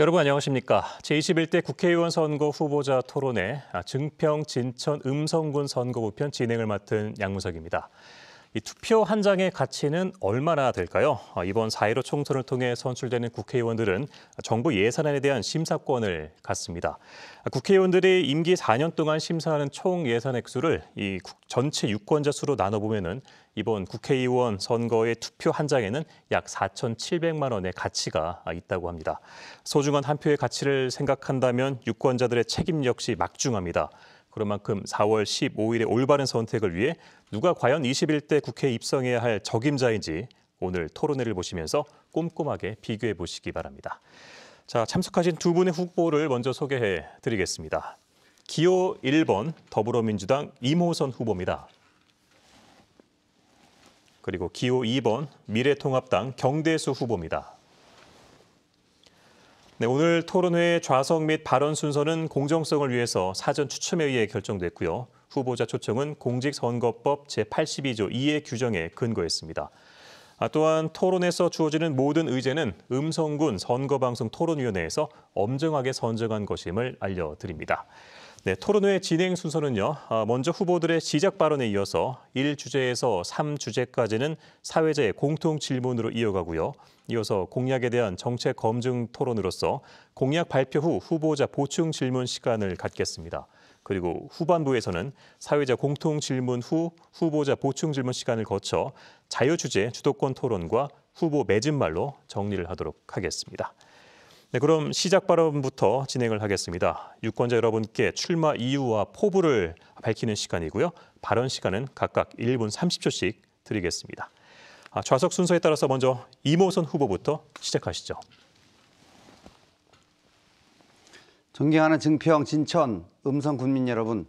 여러분 안녕하십니까. 제21대 국회의원 선거 후보자 토론회 아, 증평 진천 음성군 선거 우편 진행을 맡은 양무석입니다. 이 투표 한 장의 가치는 얼마나 될까요? 아, 이번 4.15 총선을 통해 선출되는 국회의원들은 정부 예산안에 대한 심사권을 갖습니다. 아, 국회의원들이 임기 4년 동안 심사하는 총 예산 액수를 이 전체 유권자 수로 나눠보면 이번 국회의원 선거의 투표 한 장에는 약 4,700만 원의 가치가 있다고 합니다. 소중한 한 표의 가치를 생각한다면 유권자들의 책임 역시 막중합니다. 그런 만큼 4월 15일의 올바른 선택을 위해 누가 과연 21대 국회에 입성해야 할 적임자인지 오늘 토론회를 보시면서 꼼꼼하게 비교해 보시기 바랍니다. 자, 참석하신 두 분의 후보를 먼저 소개해 드리겠습니다. 기호 1번 더불어민주당 임호선 후보입니다. 그리고 기호 2번 미래통합당 경대수 후보입니다. 네, 오늘 토론회 좌석 및 발언 순서는 공정성을 위해서 사전 추첨에 의해 결정됐고요. 후보자 초청은 공직선거법 제82조 2의 규정에 근거했습니다. 아, 또한 토론에서 주어지는 모든 의제는 음성군 선거방송 토론위원회에서 엄정하게 선정한 것임을 알려드립니다. 네, 토론회 진행 순서는요. 아, 먼저 후보들의 시작 발언에 이어서 1주제에서 3주제까지는 사회자의 공통 질문으로 이어가고요. 이어서 공약에 대한 정책 검증 토론으로서 공약 발표 후 후보자 보충 질문 시간을 갖겠습니다. 그리고 후반부에서는 사회자 공통 질문 후 후보자 보충 질문 시간을 거쳐 자유 주제 주도권 토론과 후보 매진말로 정리를 하도록 하겠습니다. 네, 그럼 시작 발언부터 진행을 하겠습니다. 유권자 여러분께 출마 이유와 포부를 밝히는 시간이고요. 발언 시간은 각각 1분 30초씩 드리겠습니다. 아, 좌석 순서에 따라서 먼저 이모선 후보부터 시작하시죠. 존경하는 증평, 진천, 음성 군민 여러분,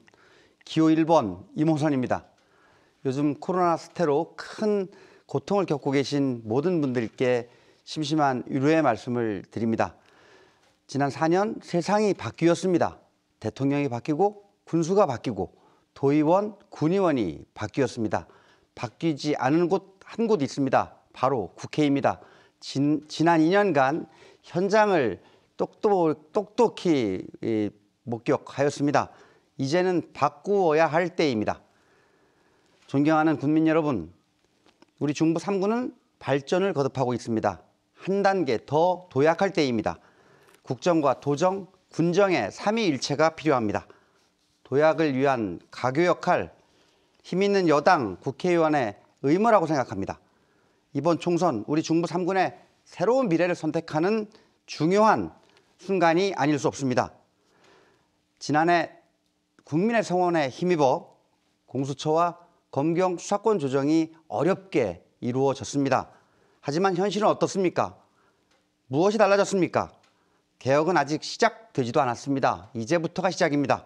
기호 1번 이모선입니다. 요즘 코로나 사태로 큰 고통을 겪고 계신 모든 분들께 심심한 위로의 말씀을 드립니다. 지난 4년 세상이 바뀌었습니다. 대통령이 바뀌고 군수가 바뀌고 도의원, 군의원이 바뀌었습니다. 바뀌지 않은 곳 한곳 있습니다. 바로 국회입니다. 진, 지난 2년간 현장을 똑똑, 똑똑히 목격하였습니다. 이제는 바꾸어야 할 때입니다. 존경하는 국민 여러분, 우리 중부 3구는 발전을 거듭하고 있습니다. 한 단계 더 도약할 때입니다. 국정과 도정, 군정의 삼위일체가 필요합니다. 도약을 위한 가교 역할, 힘 있는 여당 국회의원의 의무라고 생각합니다. 이번 총선 우리 중부 3군의 새로운 미래를 선택하는 중요한 순간이 아닐 수 없습니다. 지난해 국민의 성원에 힘입어 공수처와 검경 수사권 조정이 어렵게 이루어졌습니다. 하지만 현실은 어떻습니까? 무엇이 달라졌습니까? 개혁은 아직 시작되지도 않았습니다. 이제부터가 시작입니다.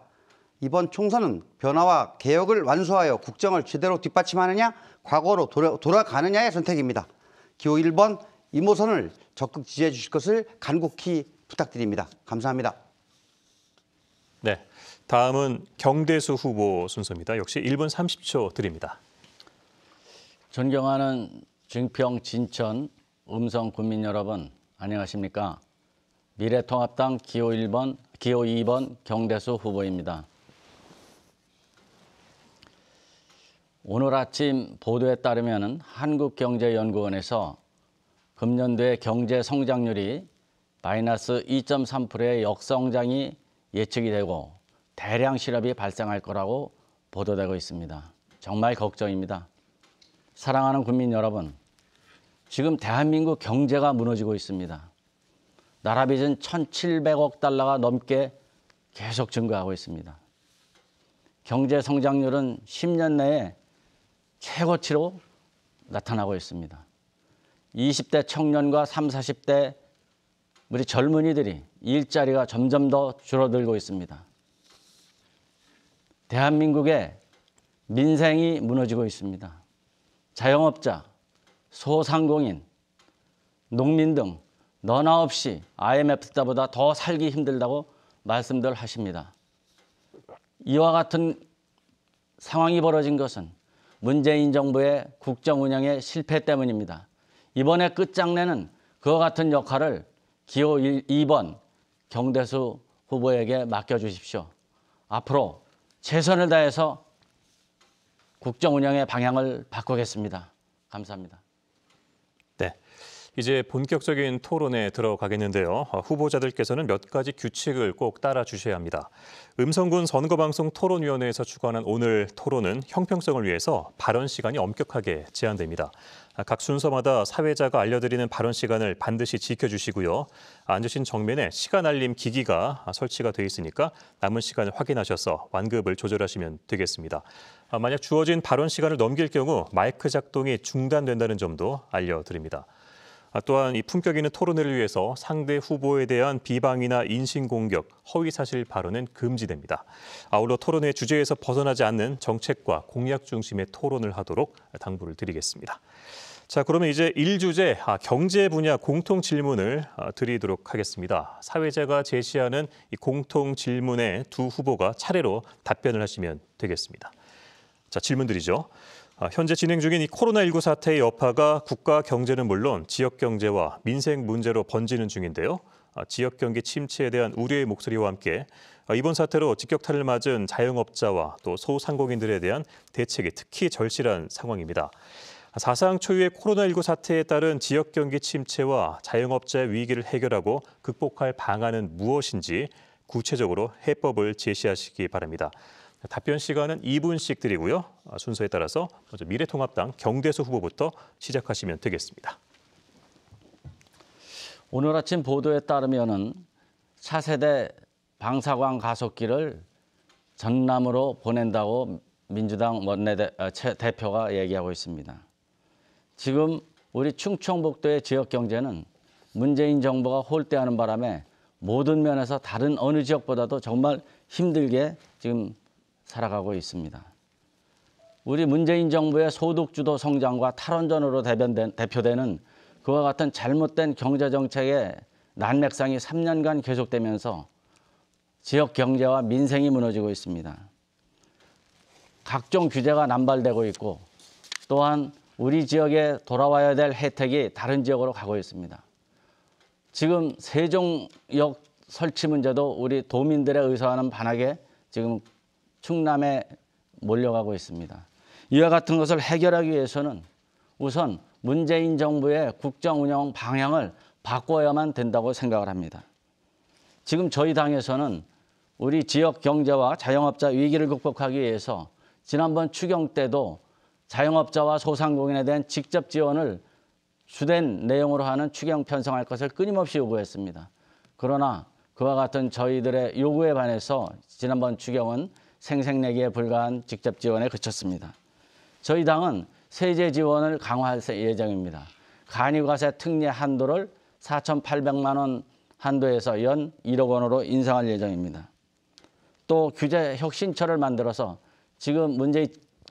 이번 총선은 변화와 개혁을 완수하여 국정을 제대로 뒷받침하느냐 과거로 돌아, 가느냐의 선택입니다. 기호 1번 이모선을 적극 지지해 주실 것을 간곡히 부탁드립니다. 감사합니다. 네, 다음은 경대수 후보 순서입니다. 역시 1분 30초 드립니다. 존경하는 증평 진천 음성 국민 여러분 안녕하십니까? 미래통합당 기호 1번, 기호 2번 경대수 후보입니다. 오늘 아침 보도에 따르면 한국경제연구원에서 금년도의 경제 성장률이 마이너스 2.3%의 역성장이 예측이 되고 대량 실업이 발생할 거라고 보도되고 있습니다. 정말 걱정입니다. 사랑하는 국민 여러분, 지금 대한민국 경제가 무너지고 있습니다. 나라 빚은 1,700억 달러가 넘게 계속 증가하고 있습니다. 경제 성장률은 10년 내에 최고치로 나타나고 있습니다. 20대 청년과 30, 40대 우리 젊은이들이 일자리가 점점 더 줄어들고 있습니다. 대한민국의 민생이 무너지고 있습니다. 자영업자, 소상공인, 농민 등 너나 없이 IMF 때보다 더 살기 힘들다고 말씀들 하십니다. 이와 같은 상황이 벌어진 것은 문재인 정부의 국정 운영의 실패 때문입니다. 이번에 끝장내는 그와 같은 역할을 기호 1, 2번 경대수 후보에게 맡겨주십시오. 앞으로 최선을 다해서 국정 운영의 방향을 바꾸겠습니다. 감사합니다. 이제 본격적인 토론에 들어가겠는데요. 아, 후보자들께서는 몇 가지 규칙을 꼭 따라주셔야 합니다. 음성군 선거방송 토론위원회에서 주관한 오늘 토론은 형평성을 위해서 발언 시간이 엄격하게 제한됩니다. 아, 각 순서마다 사회자가 알려드리는 발언 시간을 반드시 지켜주시고요. 아, 앉으신 정면에 시간 알림 기기가 설치가 되어 있으니까 남은 시간을 확인하셔서 완급을 조절하시면 되겠습니다. 만약 주어진 발언 시간을 넘길 경우 마이크 작동이 중단된다는 점도 알려드립니다. 아, 또한 이 품격 있는 토론회를 위해서 상대 후보에 대한 비방이나 인신공격, 허위사실 발언은 금지됩니다. 아울러 토론회 주제에서 벗어나지 않는 정책과 공약 중심의 토론을 하도록 당부를 드리겠습니다. 자, 그러면 이제 일주제 아, 경제 분야 공통 질문을 아, 드리도록 하겠습니다. 사회자가 제시하는 이 공통 질문에 두 후보가 차례로 답변을 하시면 되겠습니다. 자, 질문 드리죠. 아, 현재 진행 중인 이 코로나19 사태의 여파가 국가 경제는 물론 지역 경제와 민생 문제로 번지는 중인데요. 아, 지역 경기 침체에 대한 우려의 목소리와 함께 아, 이번 사태로 직격탄을 맞은 자영업자와 또 소상공인들에 대한 대책이 특히 절실한 상황입니다. 사상 초유의 코로나19 사태에 따른 지역 경기 침체와 자영업자의 위기를 해결하고 극복할 방안은 무엇인지 구체적으로 해법을 제시하시기 바랍니다. 답변 시간은 2분씩 드리고요. 아, 순서에 따라서 먼저 미래통합당 경대수 후보부터 시작하시면 되겠습니다. 오늘 아침 보도에 따르면 차세대 방사광 가속기를 전남으로 보낸다고 민주당 원내대 아, 대표가 얘기하고 있습니다. 지금 우리 충청북도의 지역 경제는 문재인 정부가 홀대하는 바람에 모든 면에서 다른 어느 지역보다도 정말 힘들게 지금 살아가고 있습니다. 우리 문재인 정부의 소득주도 성장과 탈원전으로 대변된, 대표되는 그와 같은 잘못된 경제정책의 난맥상이 3년간 계속되면서 지역 경제와 민생이 무너지고 있습니다. 각종 규제가 남발되고 있고 또한 우리 지역에 돌아와야 될 혜택이 다른 지역으로 가고 있습니다. 지금 세종역 설치 문제도 우리 도민들의 의사와는 반하게 지금 충남에 몰려가고 있습니다. 이와 같은 것을 해결하기 위해서는 우선 문재인 정부의 국정 운영 방향을 바꿔야만 된다고 생각을 합니다. 지금 저희 당에서는 우리 지역 경제와 자영업자 위기를 극복하기 위해서 지난번 추경 때도 자영업자와 소상공인에 대한 직접 지원을 주된 내용으로 하는 추경 편성할 것을 끊임없이 요구했습니다. 그러나 그와 같은 저희들의 요구에 반해서 지난번 추경은 생색내기에 불과한 직접 지원에 그쳤습니다. 저희 당은 세제 지원을 강화할 예정입니다. 간이과세 특례 한도를 4,800만 원 한도에서 연 1억 원으로 인상할 예정입니다. 또 규제 혁신처를 만들어서 지금 문재인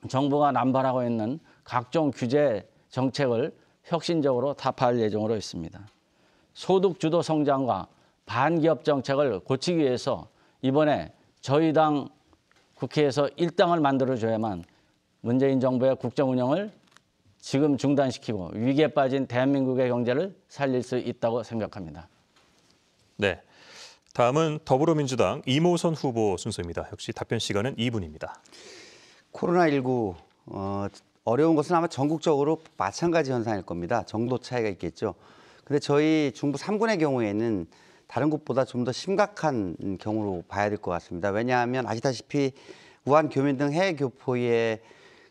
정부가 남발하고 있는 각종 규제 정책을 혁신적으로 타파할 예정으로 있습니다. 소득 주도 성장과 반기업 정책을 고치기 위해서 이번에 저희 당 국회에서 일당을 만들어줘야만 문재인 정부의 국정 운영을 지금 중단시키고 위기에 빠진 대한민국의 경제를 살릴 수 있다고 생각합니다. 네. 다음은 더불어민주당 이모선 후보 순서입니다. 역시 답변 시간은 2분입니다. 코로나19 어, 어려운 것은 아마 전국적으로 마찬가지 현상일 겁니다. 정도 차이가 있겠죠. 근데 저희 중부 3군의 경우에는 다른 곳보다 좀 더 심각한 경우로 봐야 될 것 같습니다. 왜냐하면 아시다시피 우한 교민 등 해외 교포의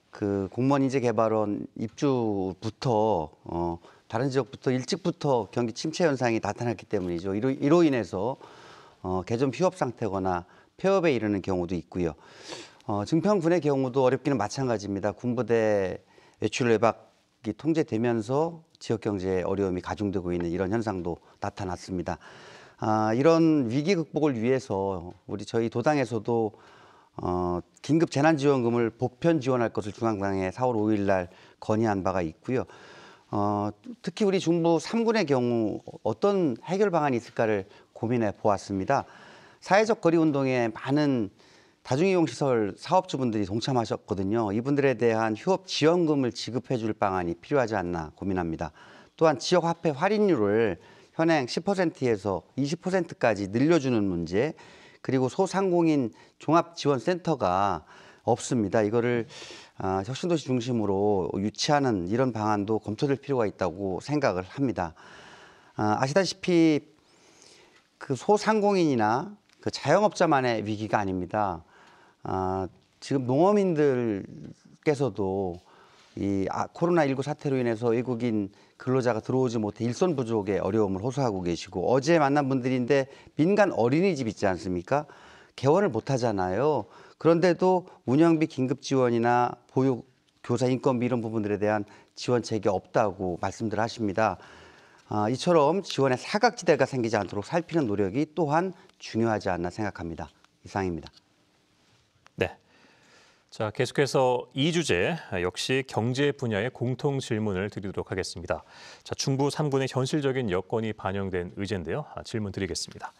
그 공무원 인재 개발원 입주부터 어 다른 지역부터 일찍부터 경기 침체 현상이 나타났기 때문이죠. 이로, 이로 인해서 어 개점 휴업 상태거나 폐업에 이르는 경우도 있고요. 어, 증평군의 경우도 어렵기는 마찬가지입니다. 군부대 외출 외박이 통제되면서 지역 경제의 어려움이 가중되고 있는 이런 현상도 나타났습니다. 아, 이런 위기 극복을 위해서 우리 저희 도당에서도 어, 긴급 재난지원금을 보편 지원할 것을 중앙당에 4월 5일 날 건의한 바가 있고요. 어, 특히 우리 중부 3군의 경우 어떤 해결 방안이 있을까를 고민해 보았습니다. 사회적 거리 운동에 많은 다중이용시설 사업주분들이 동참하셨거든요. 이분들에 대한 휴업 지원금을 지급해 줄 방안이 필요하지 않나 고민합니다. 또한 지역화폐 할인율을 현행 10%에서 20%까지 늘려주는 문제 그리고 소상공인 종합지원센터가 없습니다. 이거를 아, 혁신도시 중심으로 유치하는 이런 방안도 검토될 필요가 있다고 생각을 합니다. 아, 아시다시피 그 소상공인이나 그 자영업자만의 위기가 아닙니다. 아, 지금 농어민들께서도 이 아, 코로나19 사태로 인해서 외국인 근로자가 들어오지 못해 일손 부족의 어려움을 호소하고 계시고 어제 만난 분들인데 민간 어린이집 있지 않습니까? 개원을 못 하잖아요. 그런데도 운영비 긴급 지원이나 보육 교사 인건비 이런 부분들에 대한 지원책이 없다고 말씀들 하십니다. 아, 이처럼 지원의 사각지대가 생기지 않도록 살피는 노력이 또한 중요하지 않나 생각합니다. 이상입니다. 자, 계속해서 이 주제 역시 경제 분야의 공통 질문을 드리도록 하겠습니다. 자, 중부 3군의 현실적인 여건이 반영된 의제인데요. 아, 질문 드리겠습니다.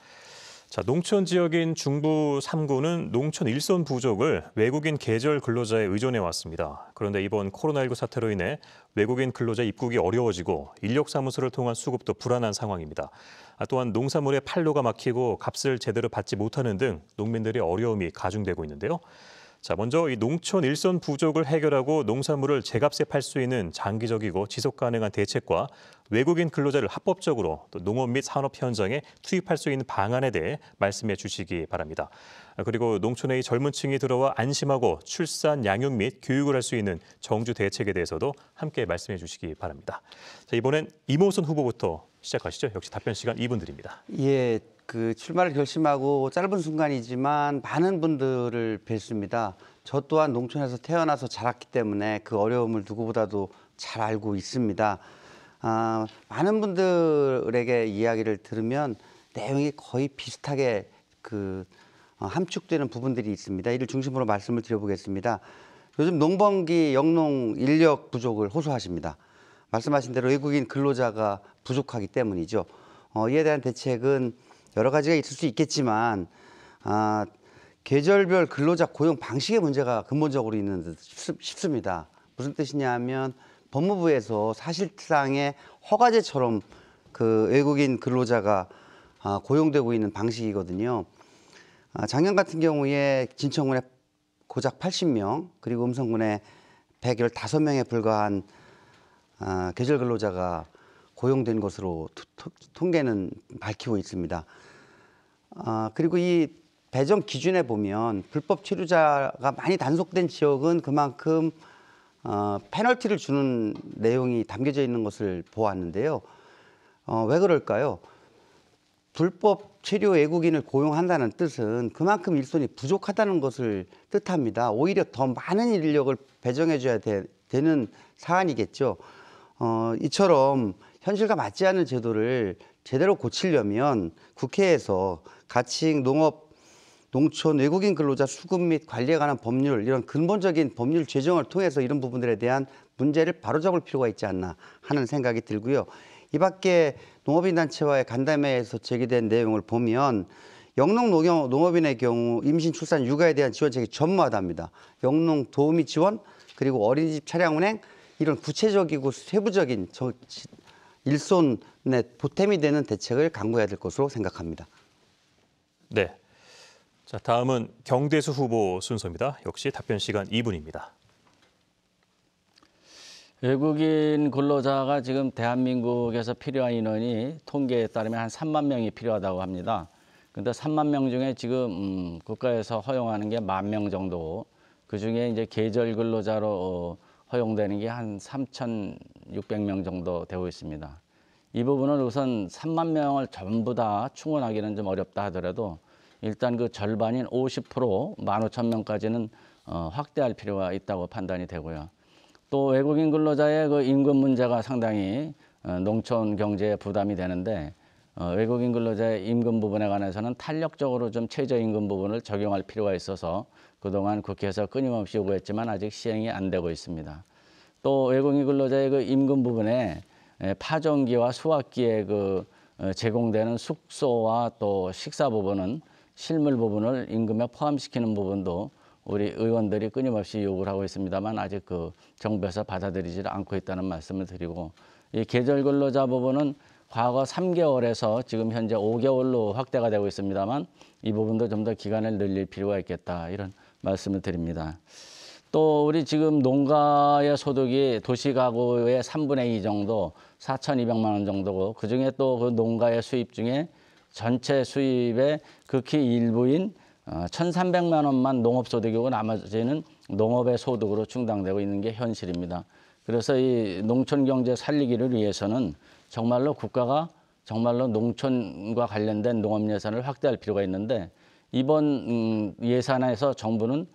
자, 농촌 지역인 중부 3군은 농촌 일손 부족을 외국인 계절 근로자에 의존해 왔습니다. 그런데 이번 코로나19 사태로 인해 외국인 근로자 입국이 어려워지고 인력 사무소를 통한 수급도 불안한 상황입니다. 아, 또한 농산물의 판로가 막히고 값을 제대로 받지 못하는 등 농민들의 어려움이 가중되고 있는데요. 자, 먼저 이 농촌 일손 부족을 해결하고 농산물을 제값에 팔 수 있는 장기적이고 지속 가능한 대책과 외국인 근로자를 합법적으로 또 농업 및 산업 현장에 투입할 수 있는 방안에 대해 말씀해 주시기 바랍니다. 아, 그리고 농촌의 젊은 층이 들어와 안심하고 출산, 양육 및 교육을 할 수 있는 정주 대책에 대해서도 함께 말씀해 주시기 바랍니다. 자, 이번엔 이모선 후보부터 시작하시죠. 역시 답변 시간 2분 드립니다. 예, 그 출마를 결심하고 짧은 순간이지만 많은 분들을 뵀습니다. 저 또한 농촌에서 태어나서 자랐기 때문에 그 어려움을 누구보다도 잘 알고 있습니다. 아, 많은 분들에게 이야기를 들으면 내용이 거의 비슷하게 그 어, 함축되는 부분들이 있습니다. 이를 중심으로 말씀을 드려보겠습니다. 요즘 농번기 영농 인력 부족을 호소하십니다. 말씀하신 대로 외국인 근로자가 부족하기 때문이죠. 어, 이에 대한 대책은 여러 가지가 있을 수 있겠지만 아, 계절별 근로자 고용 방식의 문제가 근본적으로 있는 듯 싶습니다. 무슨 뜻이냐 하면 법무부에서 사실상의 허가제처럼 그 외국인 근로자가 아, 고용되고 있는 방식이거든요. 아, 작년 같은 경우에 진천군에 고작 80명 그리고 음성군에 115명에 불과한 아, 계절 근로자가 고용된 것으로 통계는 밝히고 있습니다. 아, 그리고 이 배정 기준에 보면 불법 체류자가 많이 단속된 지역은 그만큼 어, 페널티를 주는 내용이 담겨져 있는 것을 보았는데요. 어, 왜 그럴까요? 불법 체류 외국인을 고용한다는 뜻은 그만큼 일손이 부족하다는 것을 뜻합니다. 오히려 더 많은 인력을 배정해줘야 되, 는 사안이겠죠. 어, 이처럼 현실과 맞지 않은 제도를 제대로 고치려면 국회에서 가칭 농업 농촌 외국인 근로자 수급 및 관리에 관한 법률 이런 근본적인 법률 제정을 통해서 이런 부분들에 대한 문제를 바로잡을 필요가 있지 않나 하는 생각이 들고요. 이 밖에 농업인 단체와의 간담회에서 제기된 내용을 보면 영농 농업, 농업인의 경우 임신 출산 육아에 대한 지원책이 전무하답니다. 영농 도우미 지원 그리고 어린이집 차량 운행 이런 구체적이고 세부적인 저, 일손에 보탬이 되는 대책을 강구해야 될 것으로 생각합니다. 네. 자, 다음은 경대수 후보 순서입니다. 역시 답변 시간 2분입니다. 외국인 근로자가 지금 대한민국에서 필요한 인원이 통계에 따르면 한 3만 명이 필요하다고 합니다. 근데 3만 명 중에 지금 음, 국가에서 허용하는 게 만 명 정도. 그 중에 이제 계절 근로자로 어, 허용되는 게 한 3,600명 정도 되고 있습니다. 이 부분은 우선 3만 명을 전부 다 충원하기는 좀 어렵다 하더라도 일단 그 절반인 50% 15,000명까지는 어, 확대할 필요가 있다고 판단이 되고요. 또 외국인 근로자의 그 임금 문제가 상당히 어, 농촌 경제에 부담이 되는데 어, 외국인 근로자의 임금 부분에 관해서는 탄력적으로 좀 최저임금 부분을 적용할 필요가 있어서 그동안 국회에서 끊임없이 요구했지만 아직 시행이 안 되고 있습니다. 또 외국인 근로자의 그 임금 부분에 파종기와 수확기에 그 어, 제공되는 숙소와 또 식사 부분은 실물 부분을 임금에 포함시키는 부분도 우리 의원들이 끊임없이 요구를 하고 있습니다만 아직 그 정부에서 받아들이지 않고 있다는 말씀을 드리고 이 계절 근로자 부분은 과거 3개월에서 지금 현재 5개월로 확대가 되고 있습니다만 이 부분도 좀 더 기간을 늘릴 필요가 있겠다 이런 말씀을 드립니다. 또 우리 지금 농가의 소득이 도시 가구의 3분의 2 정도 4,200만 원 정도고 그중에 또 그 농가의 수입 중에 전체 수입의 극히 일부인 1,300만 어, 원만 농업 소득이고 나머지는 농업의 소득으로 충당되고 있는 게 현실입니다. 그래서 이 농촌 경제 살리기를 위해서는 정말로 국가가 정말로 농촌과 관련된 농업 예산을 확대할 필요가 있는데 이번 음, 예산에서 안 정부는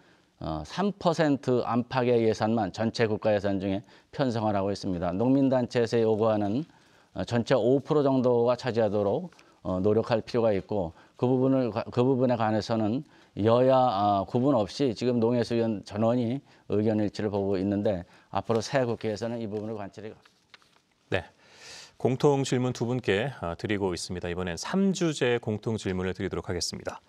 3% 어, 안팎의 예산만 전체 국가 예산 중에 편성하라고 했습니다. 농민단체에서 요구하는 어, 전체 5% 정도가 차지하도록 어, 노력할 필요가 있고 그 부분을 그 부분에 관해서는 여야 아, 구분 없이 지금 농해수위원 전원이 의견 일치를 보고 있는데 앞으로 새 국회에서는 이 부분을 관찰해. 네. 공통 질문 두 분께 드리고 있습니다. 이번엔 3주제 공통 질문을 드리도록 하겠습니다.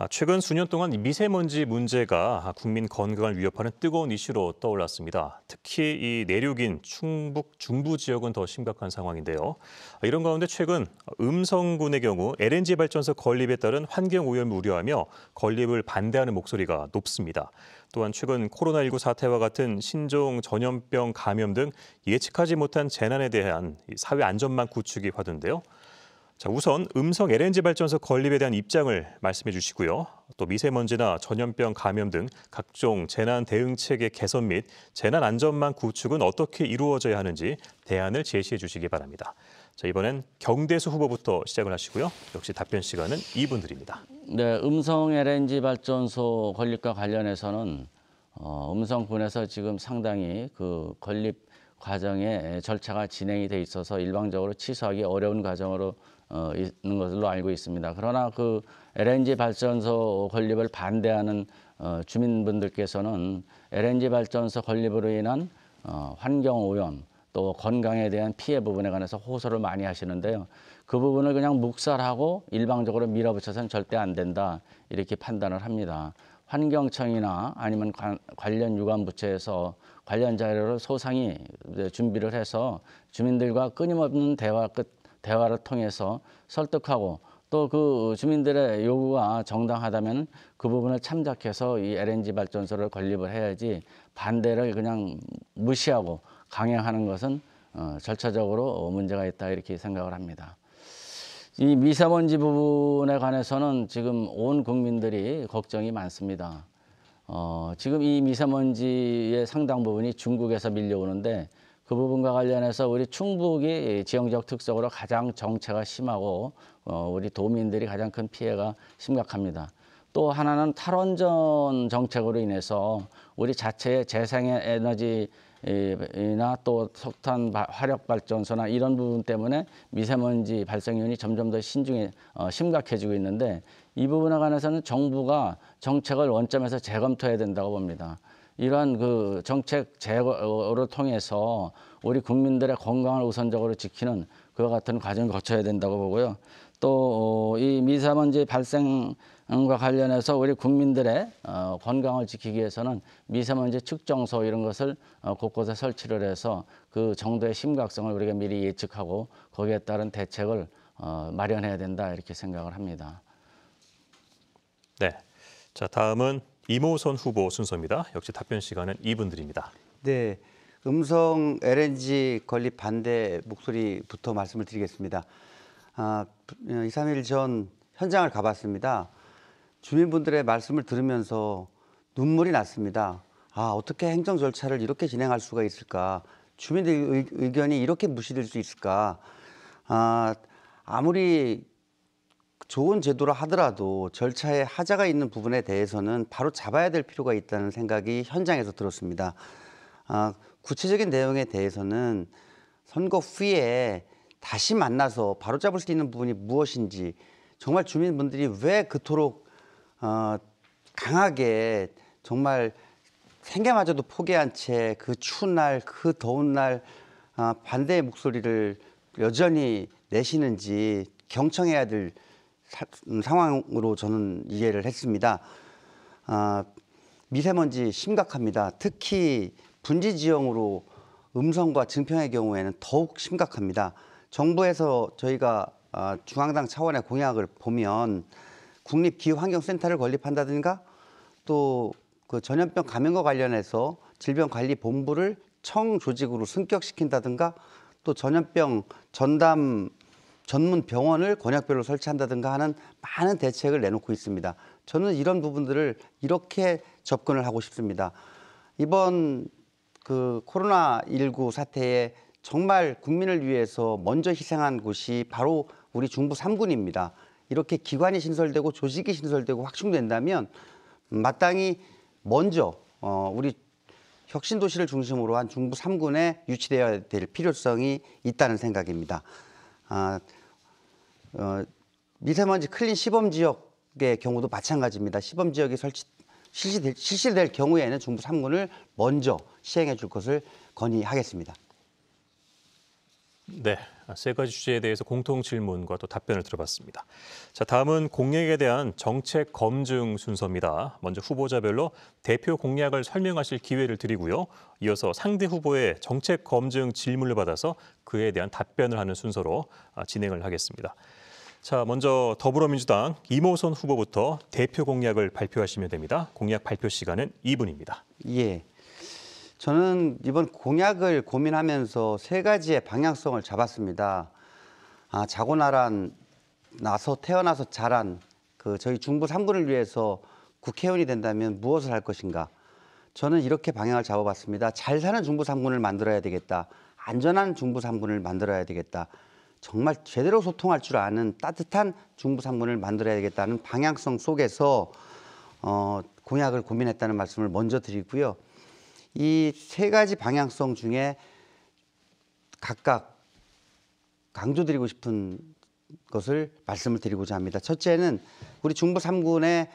아, 최근 수년 동안 미세먼지 문제가 국민 건강을 위협하는 뜨거운 이슈로 떠올랐습니다. 특히 이 내륙인 충북 중부 지역은 더 심각한 상황인데요. 아, 이런 가운데 최근 음성군의 경우 LNG 발전소 건립에 따른 환경 오염을 우려하며 건립을 반대하는 목소리가 높습니다. 또한 최근 코로나19 사태와 같은 신종 전염병 감염 등 예측하지 못한 재난에 대한 사회 안전망 구축이 화두인데요. 자, 우선 음성 LNG 발전소 건립에 대한 입장을 말씀해 주시고요. 또 미세먼지나 전염병 감염 등 각종 재난 대응 체계 개선 및 재난 안전망 구축은 어떻게 이루어져야 하는지 대안을 제시해 주시기 바랍니다. 자, 이번엔 경대수 후보부터 시작을 하시고요. 역시 답변 시간은 이분 드립니다. 네, 음성 LNG 발전소 건립과 관련해서는 어, 음성분에서 지금 상당히 그 건립 과정의 절차가 진행이 돼 있어서 일방적으로 취소하기 어려운 과정으로 어, 있는 것으로 알고 있습니다. 그러나 그 LNG 발전소 건립을 반대하는 어, 주민분들께서는 LNG 발전소 건립으로 인한 어, 환경 오염 또 건강에 대한 피해 부분에 관해서 호소를 많이 하시는데요. 그 부분을 그냥 묵살하고 일방적으로 밀어붙여서는 절대 안 된다 이렇게 판단을 합니다. 환경청이나 아니면 관, 련 유관부처에서 관련 자료를 소상히 준비를 해서 주민들과 끊임없는 대화 끝 대화를 통해서 설득하고 또 그 주민들의 요구가 정당하다면 그 부분을 참작해서 이 LNG 발전소를 건립을 해야지 반대를 그냥 무시하고 강행하는 것은 어, 절차적으로 문제가 있다 이렇게 생각을 합니다. 이 미세먼지 부분에 관해서는 지금 온 국민들이 걱정이 많습니다. 어, 지금 이 미세먼지의 상당 부분이 중국에서 밀려오는데 그 부분과 관련해서 우리 충북이 지형적 특성으로 가장 정체가 심하고 어, 우리 도민들이 가장 큰 피해가 심각합니다. 또 하나는 탈원전 정책으로 인해서 우리 자체의 재생의 에너지 이나 또 석탄 화력 발전소나 이런 부분 때문에 미세먼지 발생률이 점점 더 신중해 어, 심각해지고 있는데 이 부분에 관해서는 정부가 정책을 원점에서 재검토해야 된다고 봅니다. 이러한 그 정책 제거를 통해서 우리 국민들의 건강을 우선적으로 지키는 그와 같은 과정을 거쳐야 된다고 보고요. 또이 어, 미세먼지 발생과 관련해서 우리 국민들의 어, 건강을 지키기 위해서는 미세먼지 측정소 이런 것을 어, 곳곳에 설치를 해서 그 정도의 심각성을 우리가 미리 예측하고 거기에 따른 대책을 마련해야 된다 이렇게 생각을 합니다. 네. 자 다음은 이모선 후보 순서입니다. 역시 답변 시간은 이분들입니다. 네, 음성 LNG 건립 반대 목소리부터 말씀을 드리겠습니다. 아, 2, 3일 전 현장을 가봤습니다. 주민분들의 말씀을 들으면서 눈물이 났습니다. 아, 어떻게 행정 절차를 이렇게 진행할 수가 있을까? 주민들 의견이 이렇게 무시될 수 있을까? 아, 아무리 좋은 제도라 하더라도 절차에 하자가 있는 부분에 대해서는 바로 잡아야 될 필요가 있다는 생각이 현장에서 들었습니다. 아, 구체적인 내용에 대해서는 선거 후에 다시 만나서 바로 잡을 수 있는 부분이 무엇인지 정말 주민분들이 왜 그토록 어, 강하게 정말 생계마저도 포기한 채 그 추운 날, 그 더운 날 어, 반대의 목소리를 여전히 내시는지 경청해야 될 사, 음, 상황으로 저는 이해를 했습니다. 아, 미세먼지 심각합니다. 특히 분지 지형으로 음성과 증평의 경우에는 더욱 심각합니다. 정부에서 저희가 아, 중앙당 차원의 공약을 보면 국립기후환경센터를 건립한다든가 또 그 전염병 감염과 관련해서 질병관리본부를 청 조직으로 승격시킨다든가 또 전염병 전담 전문 병원을 권역별로 설치한다든가 하는 많은 대책을 내놓고 있습니다. 저는 이런 부분들을 이렇게 접근을 하고 싶습니다. 이번 그 코로나19 사태에 정말 국민을 위해서 먼저 희생한 곳이 바로 우리 중부 3군입니다. 이렇게 기관이 신설되고 조직이 신설되고 확충된다면 마땅히 먼저 어, 우리 혁신도시를 중심으로 한 중부 3군에 유치되어야 될 필요성이 있다는 생각입니다. 아, 어, 미세먼지 클린 시범 지역의 경우도 마찬가지입니다. 시범 지역이 설치 실시될, 실시될 경우에는 중부 3군을 먼저 시행해 줄 것을 건의하겠습니다. 네, 세 가지 주제에 대해서 공통 질문과 또 답변을 들어봤습니다. 자, 다음은 공약에 대한 정책 검증 순서입니다. 먼저 후보자별로 대표 공약을 설명하실 기회를 드리고요. 이어서 상대 후보의 정책 검증 질문을 받아서 그에 대한 답변을 하는 순서로 아, 진행을 하겠습니다. 자, 먼저 더불어민주당 이모선 후보부터 대표 공약을 발표하시면 됩니다. 공약 발표 시간은 2분입니다. 예. 저는 이번 공약을 고민하면서 세 가지의 방향성을 잡았습니다. 아, 자고 나란 나서 태어나서 자란 그 저희 중부 3군을 위해서 국회의원이 된다면 무엇을 할 것인가? 저는 이렇게 방향을 잡아봤습니다. 잘 사는 중부 3군을 만들어야 되겠다. 안전한 중부 3군을 만들어야 되겠다. 정말 제대로 소통할 줄 아는 따뜻한 중부산문을 만들어야겠다는 방향성 속에서 어, 공약을 고민했다는 말씀을 먼저 드리고요. 이 세 가지 방향성 중에 각각 강조드리고 싶은 것을 말씀을 드리고자 합니다. 첫째는 우리 중부 삼군의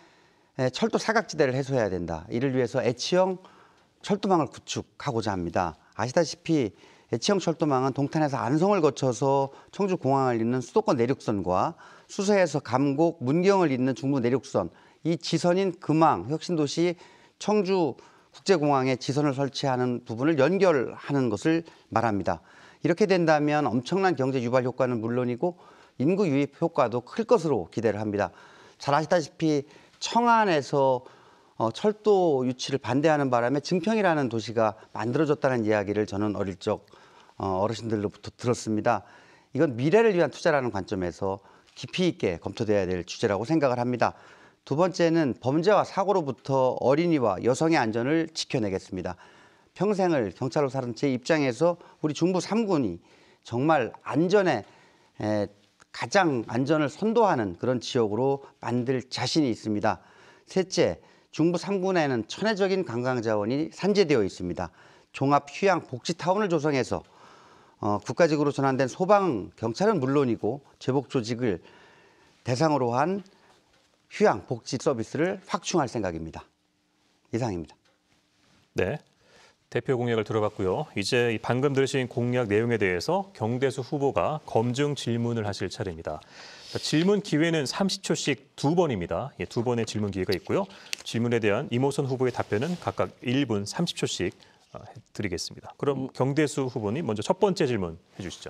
철도 사각지대를 해소해야 된다. 이를 위해서 애치형 철도망을 구축하고자 합니다. 아시다시피 대치형 예, 철도망은 동탄에서 안성을 거쳐서 청주 공항을 잇는 수도권 내륙선과 수서에서 감곡, 문경을 잇는 중부 내륙선, 이 지선인 금왕, 혁신도시 청주 국제공항에 지선을 설치하는 부분을 연결하는 것을 말합니다. 이렇게 된다면 엄청난 경제 유발 효과는 물론이고 인구 유입 효과도 클 것으로 기대를 합니다. 잘 아시다시피 청안에서 어, 철도 유치를 반대하는 바람에 증평이라는 도시가 만들어졌다는 이야기를 저는 어릴 적 어, 어르신들로부터 들었습니다. 이건 미래를 위한 투자라는 관점에서 깊이 있게 검토돼야 될 주제라고 생각을 합니다. 두 번째는 범죄와 사고로부터 어린이와 여성의 안전을 지켜내겠습니다. 평생을 경찰로 살은 제 입장에서 우리 중부 삼군이 정말 안전에 에, 가장 안전을 선도하는 그런 지역으로 만들 자신이 있습니다. 셋째, 중부 삼군에는 천혜적인 관광 자원이 산재되어 있습니다. 종합 휴양 복지 타운을 조성해서 어, 국가직으로 전환된 소방 경찰은 물론이고 제복 조직을 대상으로 한 휴양 복지 서비스를 확충할 생각입니다. 이상입니다. 네. 대표 공약을 들어봤고요. 이제 방금 들으신 공약 내용에 대해서 경대수 후보가 검증 질문을 하실 차례입니다. 질문 기회는 30초씩 두 번입니다. 예, 두 번의 질문 기회가 있고요. 질문에 대한 이모선 후보의 답변은 각각 1분 30초씩 아, 드리겠습니다. 그럼 음. 경대수 후보님 먼저 첫 번째 질문 해주시죠.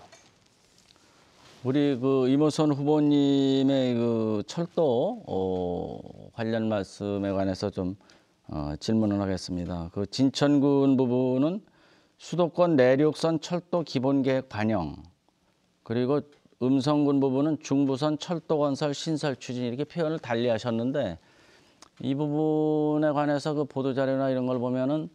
우리 그 이모선 후보님의 그 철도 어, 관련 말씀에 관해서 좀 어, 질문을 하겠습니다. 그 진천군 부분은 수도권 내륙선 철도 기본계획 반영 그리고 음성군 부분은 중부선 철도 건설 신설 추진 이렇게 표현을 달리하셨는데 이 부분에 관해서 그 보도 자료나 이런 걸 보면은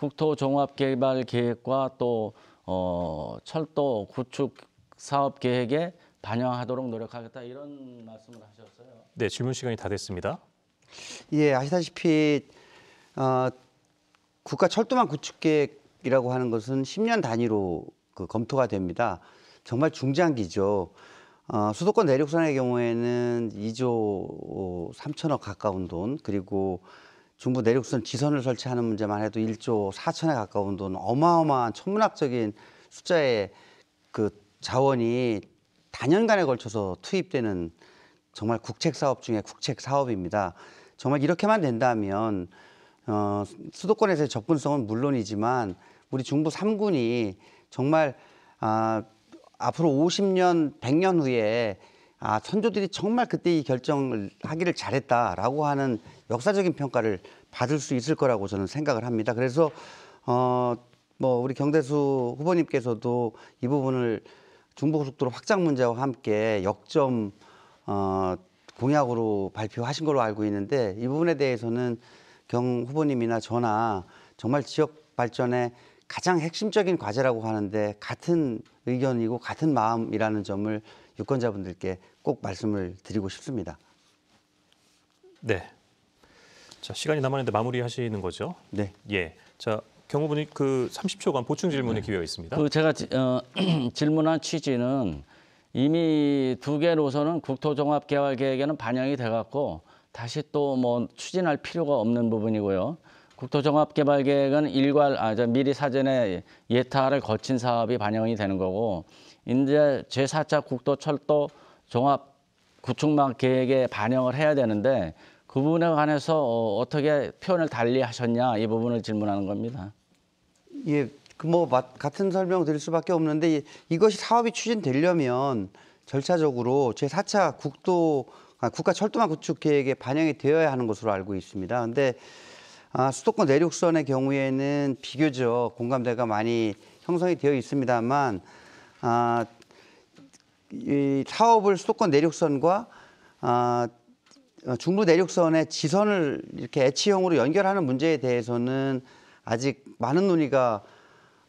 국토종합개발계획과 또 어, 철도 구축 사업 계획에 반영하도록 노력하겠다 이런 말씀을 하셨어요. 네, 질문 시간이 다 됐습니다. 예, 아시다시피 어, 국가 철도망 구축 계획이라고 하는 것은 10년 단위로 그 검토가 됩니다. 정말 중장기죠. 어, 수도권 내륙선의 경우에는 2조 3천억 가까운 돈 그리고 중부 내륙선 지선을 설치하는 문제만 해도 1조 4천에 가까운 돈 어마어마한 천문학적인 숫자의 그 자원이 단연간에 걸쳐서 투입되는 정말 국책 사업 중에 국책 사업입니다. 정말 이렇게만 된다면 어, 수도권에서의 접근성은 물론이지만 우리 중부 3군이 정말 아, 앞으로 50년, 100년 후에 아, 선조들이 정말 그때 이 결정을 하기를 잘했다라고 하는 역사적인 평가를 받을 수 있을 거라고 저는 생각을 합니다. 그래서 어, 뭐 우리 경대수 후보님께서도 이 부분을 중부고속도로 확장 문제와 함께 역점 어, 공약으로 발표하신 걸로 알고 있는데 이 부분에 대해서는 경 후보님이나 저나 정말 지역 발전에 가장 핵심적인 과제라고 하는데 같은 의견이고 같은 마음이라는 점을 유권자분들께 꼭 말씀을 드리고 싶습니다. 네, 자 시간이 남았는데 마무리하시는 거죠? 네. 예. 자경호분이그 30초간 보충 질문의 네. 기회가 있습니다. 그 제가 어, 질문한 취지는 이미 두개 노선은 국토종합개발계획에는 반영이 돼갖고 다시 또 뭐 추진할 필요가 없는 부분이고요. 국토종합개발계획은 일괄 아, 저 미리 사전에 예타를 거친 사업이 반영이 되는 거고 이제 제4차 국토철도 종합 구축망 계획에 반영을 해야 되는데 그 부분에 관해서 어, 어떻게 표현을 달리 하셨냐 이 부분을 질문하는 겁니다. 예, 그 뭐 같은 설명 드릴 수밖에 없는데 이것이 사업이 추진되려면 절차적으로 제4차 국도 아, 국가 철도망 구축 계획에 반영이 되어야 하는 것으로 알고 있습니다. 근데 아, 수도권 내륙선의 경우에는 비교적 공감대가 많이 형성이 되어 있습니다만 아, 이 사업을 수도권 내륙선과 아, 어, 중부 내륙선의 지선을 이렇게 애치형으로 연결하는 문제에 대해서는 아직 많은 논의가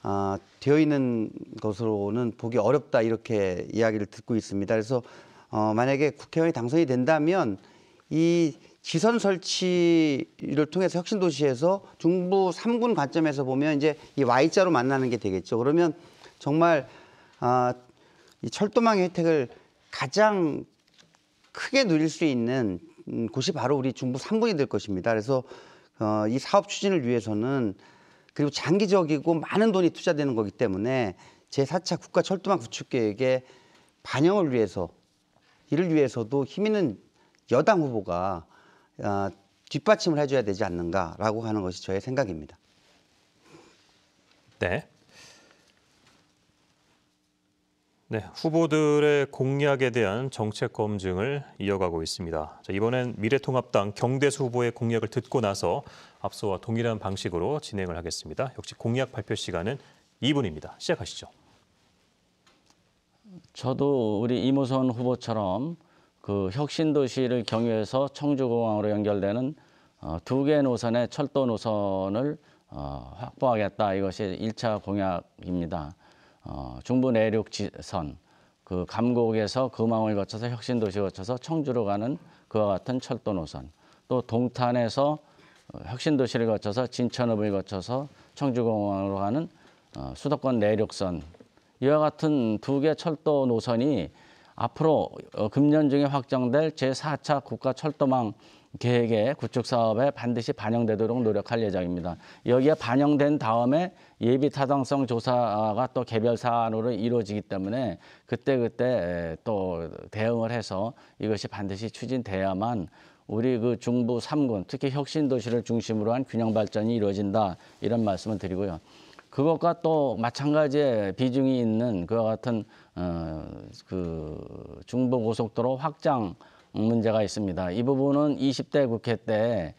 아, 되어 있는 것으로는 보기 어렵다 이렇게 이야기를 듣고 있습니다. 그래서 어, 만약에 국회의원이 당선이 된다면 이 지선 설치를 통해서 혁신도시에서 중부 삼군 관점에서 보면 이제 이 Y자로 만나는 게 되겠죠. 그러면 정말 아, 이 철도망의 혜택을 가장 크게 누릴 수 있는 음, 곳이 바로 우리 중부 3분이 될 것입니다. 그래서 어, 이 사업 추진을 위해서는 그리고 장기적이고 많은 돈이 투자되는 거기 때문에 제4차 국가 철도망 구축 계획에 반영을 위해서 이를 위해서도 힘 있는 여당 후보가 어, 뒷받침을 해줘야 되지 않는가라고 하는 것이 저의 생각입니다. 네. 네, 후보들의 공약에 대한 정책 검증을 이어가고 있습니다. 자, 이번엔 미래통합당 경대수 후보의 공약을 듣고 나서 앞서와 동일한 방식으로 진행을 하겠습니다. 역시 공약 발표 시간은 2분입니다. 시작하시죠. 저도 우리 이모선 후보처럼 그 혁신도시를 경유해서 청주공항으로 연결되는 어, 두개 노선의 철도 노선을 어, 확보하겠다. 이것이 1차 공약입니다. 어, 중부 내륙 지선 그 감곡에서 금왕을 거쳐서 혁신도시 거쳐서 청주로 가는 그와 같은 철도 노선 또 동탄에서 어, 혁신도시를 거쳐서 진천읍을 거쳐서 청주공항으로 가는 어, 수도권 내륙선 이와 같은 두 개 철도 노선이 앞으로 어, 금년 중에 확정될 제4차 국가 철도망 계획에 구축 사업에 반드시 반영되도록 노력할 예정입니다. 여기에 반영된 다음에 예비 타당성 조사가 또 개별 사안으로 이루어지기 때문에 그때그때 또 대응을 해서 이것이 반드시 추진돼야만 우리 그 중부 삼군 특히 혁신 도시를 중심으로 한 균형 발전이 이루어진다 이런 말씀을 드리고요. 그것과 또 마찬가지의 비중이 있는 그와 같은 어 그 중부 고속도로 확장 문제가 있습니다. 이 부분은 20대 국회 때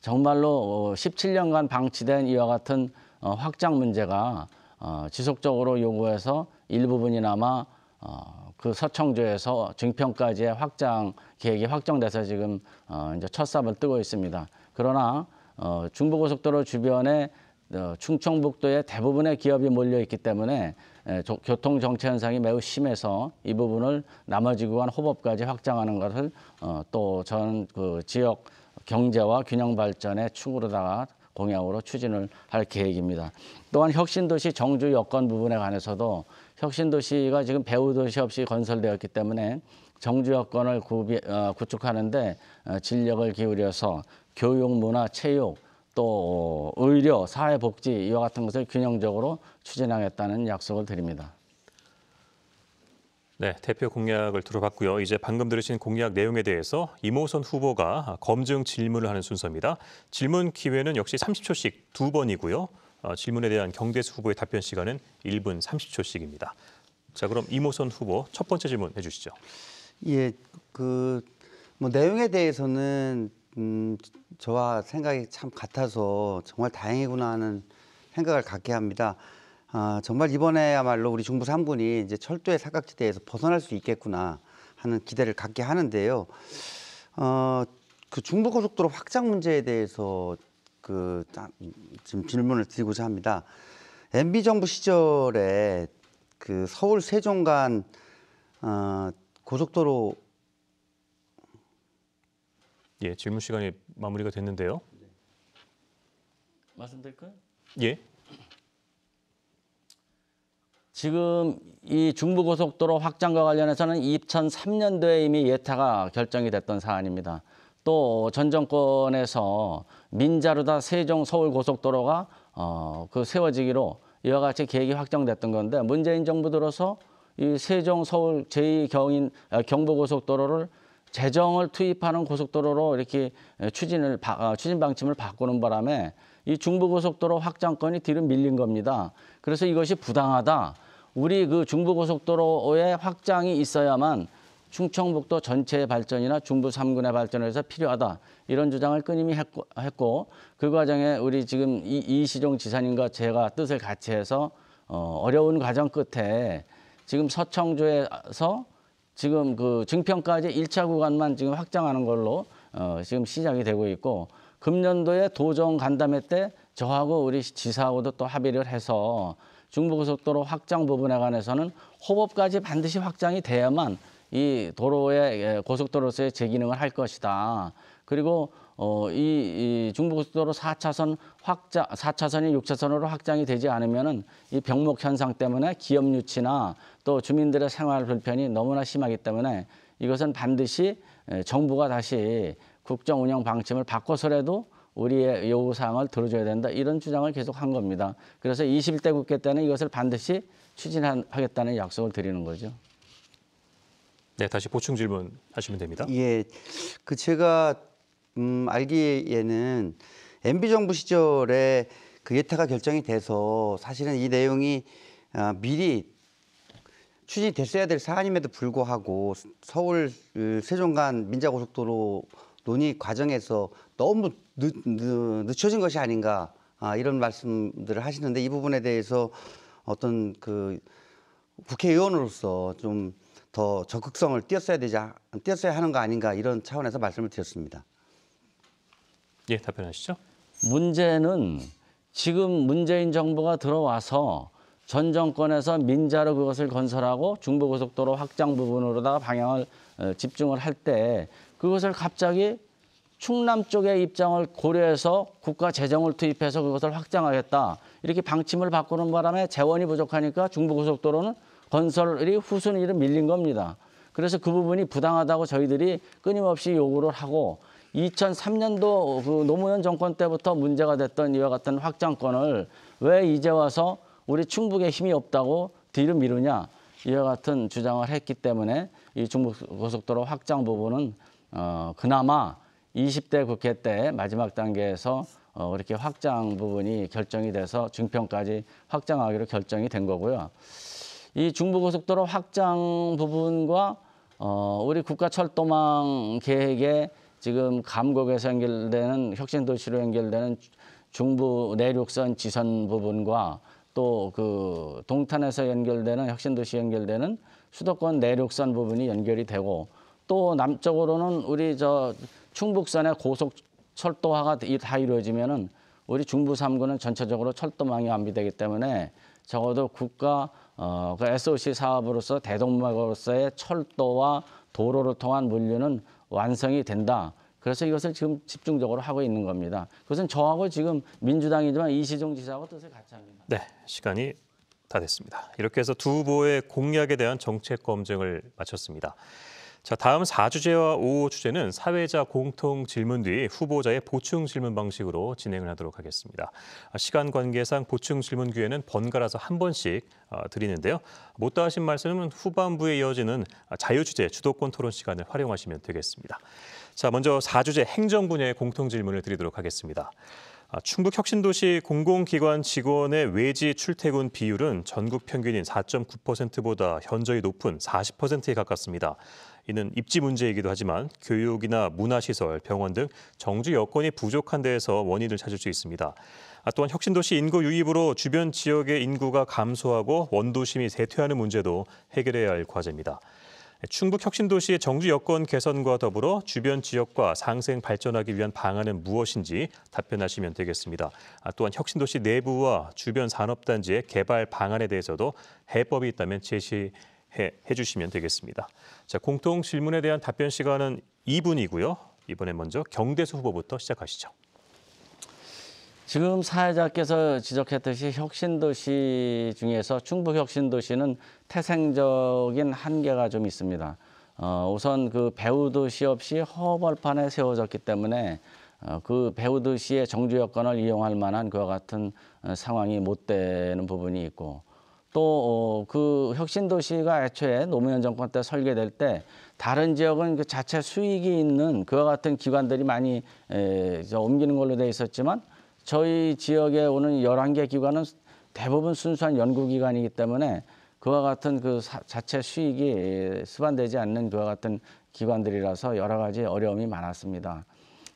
정말로 17년간 어, 방치된 이와 같은 어, 확장 문제가 어, 지속적으로 요구해서 일부분이나마 그 서청조에서 증평까지의 확장 계획이 확정돼서 지금 이제 첫 삽을 뜨고 있습니다. 그러나 중부고속도로 주변에 충청북도의 대부분의 기업이 몰려 있기 때문에 예, 교통 정체 현상이 매우 심해서 이 부분을 나머지 구간 호법까지 확장하는 것을 어, 또 전 그 지역 경제와 균형 발전의 축으로다가 공약으로 추진을 할 계획입니다. 또한 혁신도시 정주 여건 부분에 관해서도 혁신도시가 지금 배우도시 없이 건설되었기 때문에 정주 여건을 어, 구축하는데 어, 진력을 기울여서 교육, 문화, 체육, 또 어, 의료, 사회복지 이와 같은 것을 균형적으로 추진하겠다는 약속을 드립니다. 네, 대표 공약을 들어봤고요. 이제 방금 들으신 공약 내용에 대해서 이모선 후보가 검증 질문을 하는 순서입니다. 질문 기회는 역시 30초씩 두 번이고요. 어, 질문에 대한 경대수 후보의 답변 시간은 1분 30초씩입니다. 자, 그럼 이모선 후보 첫 번째 질문 해주시죠. 예, 그뭐 내용에 대해서는 음, 저와 생각이 참 같아서 정말 다행이구나 하는 생각을 갖게 합니다. 아, 정말 이번에야말로 우리 중부 3군이 이제 철도의 사각지대에서 벗어날 수 있겠구나 하는 기대를 갖게 하는데요. 어, 그 중부고속도로 확장 문제에 대해서 그 지금 질문을 드리고자 합니다. MB 정부 시절에 그 서울 세종 간 어, 고속도로 예, 질문 시간이 마무리가 됐는데요. 네. 말씀드릴까요? 예. 지금 이 중부고속도로 확장과 관련해서는 2003년도에 이미 예타가 결정이 됐던 사안입니다. 또전 정권에서 민자루다 세종 서울고속도로가 어, 그 세워지기로 이와 같이 계획이 확정됐던 건데 문재인 정부 들어서 이 세종 서울 제2경인 아, 경부고속도로를 재정을 투입하는 고속도로로 이렇게 추진을 어, 추진 방침을 바꾸는 바람에 이 중부고속도로 확장권이 뒤로 밀린 겁니다. 그래서 이것이 부당하다. 우리 그 중부고속도로의 확장이 있어야만 충청북도 전체의 발전이나 중부 삼군의 발전에서 필요하다. 이런 주장을 끊임이 했고, 했고 그 과정에 우리 지금 이, 이시종 지사님과 제가 뜻을 같이 해서 어, 어려운 과정 끝에 지금 서청주에서 지금 그 증평까지 일차 구간만 지금 확장하는 걸로 어, 지금 시작이 되고 있고 금년도에 도정 간담회 때 저하고 우리 지사하고도 또 합의를 해서 중부고속도로 확장 부분에 관해서는 호법까지 반드시 확장이 돼야만 이 도로의 예, 고속도로로서의 재기능을 할 것이다. 그리고 어, 이, 이 중부고속도로 4차선 확장, 4차선이 6차선으로 확장이 되지 않으면은 이 병목 현상 때문에 기업 유치나 또 주민들의 생활 불편이 너무나 심하기 때문에 이것은 반드시 정부가 다시 국정 운영 방침을 바꿔서라도 우리의 요구 사항을 들어줘야 된다 이런 주장을 계속 한 겁니다. 그래서 21대 국회 때는 이것을 반드시 추진하겠다는 약속을 드리는 거죠. 네, 다시 보충 질문 하시면 됩니다. 예, 그 제가 음, 알기에는 MB 정부 시절에 그 예타가 결정이 돼서 사실은 이 내용이 어, 미리 추진이 됐어야 될 사안임에도 불구하고 서울 음, 세종 간 민자고속도로 논의 과정에서 너무 늦, 늦,춰진 것이 아닌가 아, 이런 말씀들을 하시는데 이 부분에 대해서 어떤 그 국회의원으로서 좀 더 적극성을 띄었어야 되지 띄었어야 하는 거 아닌가 이런 차원에서 말씀을 드렸습니다. 예, 답변하시죠. 문제는 지금 문재인 정부가 들어와서 전 정권에서 민자로 그것을 건설하고 중부고속도로 확장 부분으로다가 방향을 어, 집중을 할 때 그것을 갑자기 충남 쪽의 입장을 고려해서 국가 재정을 투입해서 그것을 확장하겠다. 이렇게 방침을 바꾸는 바람에 재원이 부족하니까 중부고속도로는 건설이 후순위로 밀린 겁니다. 그래서 그 부분이 부당하다고 저희들이 끊임없이 요구를 하고 2003년도 그 노무현 정권 때부터 문제가 됐던 이와 같은 확장권을 왜 이제 와서 우리 충북에 힘이 없다고 뒤를 미루냐 이와 같은 주장을 했기 때문에 이 중국 고속도로 확장 부분은 어, 그나마 20대 국회 때 마지막 단계에서 어, 이렇게 확장 부분이 결정이 돼서 중평까지 확장하기로 결정이 된 거고요. 이 중부고속도로 확장 부분과 어, 우리 국가철도망 계획에 지금 감곡에서 연결되는 혁신도시로 연결되는 중부 내륙선 지선 부분과 또 그 동탄에서 연결되는 혁신도시 연결되는 수도권 내륙선 부분이 연결이 되고 또 남쪽으로는 우리 저 충북선의 고속 철도화가 다 이루어지면은 우리 중부 3구는 전체적으로 철도망이 완비되기 때문에 적어도 국가 어, 그 SOC 사업으로서 대동맥으로서의 철도와 도로를 통한 물류는 완성이 된다. 그래서 이것을 지금 집중적으로 하고 있는 겁니다. 그것은 저하고 지금 민주당이지만 이시종 지사하고 뜻을 같이 합니다. 네, 시간이 다 됐습니다. 이렇게 해서 두 후보의 공약에 대한 정책 검증을 마쳤습니다. 자, 다음 4주제와 5주제는 사회자 공통 질문 뒤 후보자의 보충 질문 방식으로 진행을 하도록 하겠습니다. 아, 시간 관계상 보충 질문 기회는 번갈아서 한 번씩 아, 드리는데요. 못다 하신 말씀은 후반부에 이어지는 아, 자유주제 주도권 토론 시간을 활용하시면 되겠습니다. 자, 먼저 4주제 행정 분야의 공통 질문을 드리도록 하겠습니다. 충북 혁신도시 공공기관 직원의 외지 출퇴근 비율은 전국 평균인 4.9%보다 현저히 높은 40%에 가깝습니다. 이는 입지 문제이기도 하지만 교육이나 문화시설, 병원 등 정주 여건이 부족한 데에서 원인을 찾을 수 있습니다. 아, 또한 혁신도시 인구 유입으로 주변 지역의 인구가 감소하고 원도심이 쇠퇴하는 문제도 해결해야 할 과제입니다. 충북 혁신도시의 정주 여건 개선과 더불어 주변 지역과 상생 발전하기 위한 방안은 무엇인지 답변하시면 되겠습니다. 아, 또한 혁신도시 내부와 주변 산업단지의 개발 방안에 대해서도 해법이 있다면 제시 해, 주시면 되겠습니다. 자, 공통 질문에 대한 답변 시간은 2분이고요. 이번에 먼저 경대수 후보부터 시작하시죠. 지금 사회자께서 지적했듯이 혁신도시 중에서 충북 혁신도시는 태생적인 한계가 좀 있습니다. 어, 우선 그 배후 도시 없이 허벌판에 세워졌기 때문에 어, 그 배후 도시의 정주 여건을 이용할 만한 그와 같은 어, 상황이 못 되는 부분이 있고 또그 어, 혁신도시가 애초에 노무현 정권 때 설계될 때 다른 지역은 그 자체 수익이 있는 그와 같은 기관들이 많이 에, 옮기는 걸로 돼 있었지만 저희 지역에 오는 열한 개 기관은 대부분 순수한 연구기관이기 때문에 그와 같은 그 사, 자체 수익이 수반되지 않는 그와 같은 기관들이라서 여러 가지 어려움이 많았습니다.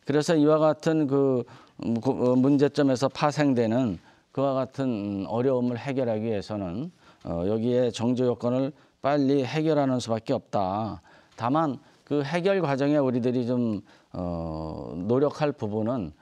그래서 이와 같은 그 음, 어, 문제점에서 파생되는 그와 같은 어려움을 해결하기 위해서는 어, 여기에 정조 요건을 빨리 해결하는 수밖에 없다. 다만 그 해결 과정에 우리들이 좀 어, 노력할 부분은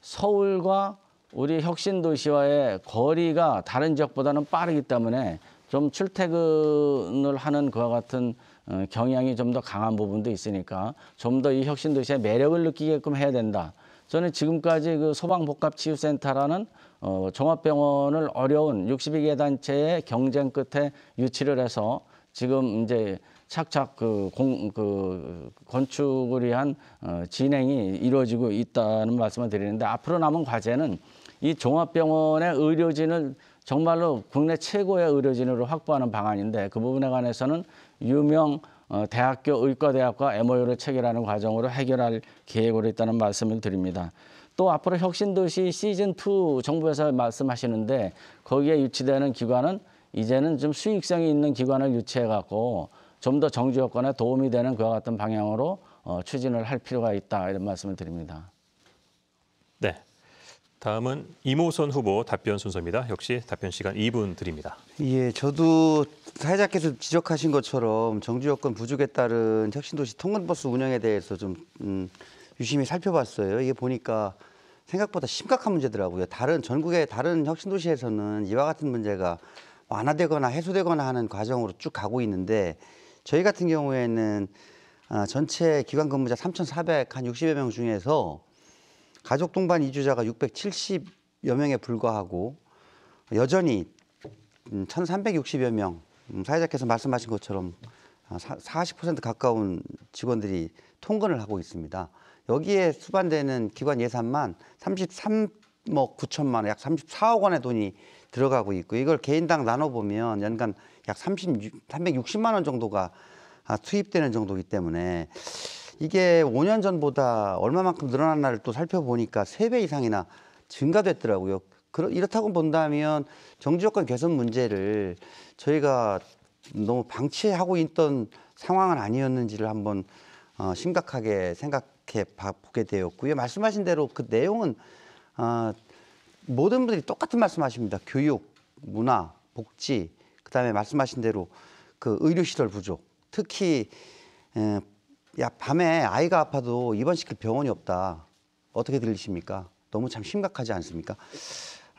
서울과 우리 혁신 도시와의 거리가 다른 지역보다는 빠르기 때문에 좀 출퇴근을 하는 그와 같은 어, 경향이 좀 더 강한 부분도 있으니까 좀 더 이 혁신 도시의 매력을 느끼게끔 해야 된다. 저는 지금까지 그 소방복합치유센터라는 어, 종합병원을 어려운 62개 단체의 경쟁 끝에 유치를 해서 지금 이제 착착 그, 공, 그 건축을 위한 어, 진행이 이루어지고 있다는 말씀을 드리는데 앞으로 남은 과제는 이 종합병원의 의료진을 정말로 국내 최고의 의료진으로 확보하는 방안인데 그 부분에 관해서는 유명 어, 대학교 의과대학과 MOU를 체결하는 과정으로 해결할 계획으로 있다는 말씀을 드립니다. 또 앞으로 혁신도시 시즌 투 정부에서 말씀하시는데 거기에 유치되는 기관은 이제는 좀 수익성이 있는 기관을 유치해 갖고 좀 더 정주 여건에 도움이 되는 그와 같은 방향으로 어, 추진을 할 필요가 있다 이런 말씀을 드립니다. 네. 다음은 이모선 후보 답변 순서입니다. 역시 답변 시간 2분 드립니다. 예, 저도 사회자께서 지적하신 것처럼 정주 여건 부족에 따른 혁신도시 통근버스 운영에 대해서 좀 음, 유심히 살펴봤어요. 이게 보니까 생각보다 심각한 문제더라고요. 다른 전국의 다른 혁신 도시에서는 이와 같은 문제가 완화되거나 해소되거나 하는 과정으로 쭉 가고 있는데 저희 같은 경우에는 아, 전체 기관 근무자 3,400한 60여 명 중에서 가족 동반 이주자가 670여 명에 불과하고 여전히 1,360여 음, 명 음, 사회자께서 말씀하신 것처럼 40% 가까운 직원들이 통근을 하고 있습니다. 여기에 수반되는 기관 예산만 33억 9천만 원, 약 34억 원의 돈이 들어가고 있고 이걸 개인당 나눠보면 연간 약 36, 360만 원 정도가 아, 투입되는 정도이기 때문에 이게 5년 전보다 얼마만큼 늘어났나를 또 살펴보니까 3배 이상이나 증가됐더라고요. 이렇다고 본다면 정지조건 개선 문제를 저희가 너무 방치하고 있던 상황은 아니었는지를 한번 어, 심각하게 생각 이렇게 보게 되었고요. 말씀하신 대로 그 내용은 어, 모든 분들이 똑같은 말씀하십니다. 교육, 문화, 복지, 그다음에 말씀하신 대로 그 의료 시설 부족, 특히 에, 야 밤에 아이가 아파도 입원시킬 병원이 없다. 어떻게 들리십니까? 너무 참 심각하지 않습니까?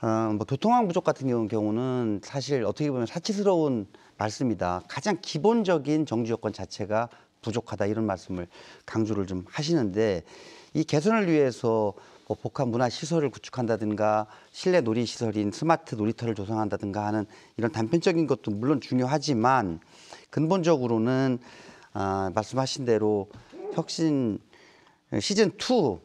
어, 뭐교통왕 부족 같은 경우는 사실 어떻게 보면 사치스러운 말씀이다. 가장 기본적인 정주 여건 자체가 부족하다 이런 말씀을 강조를 좀 하시는데 이 개선을 위해서 뭐 복합 문화 시설을 구축한다든가 실내 놀이 시설인 스마트 놀이터를 조성한다든가 하는 이런 단편적인 것도 물론 중요하지만 근본적으로는 아, 말씀하신 대로 혁신 어, 시즌 투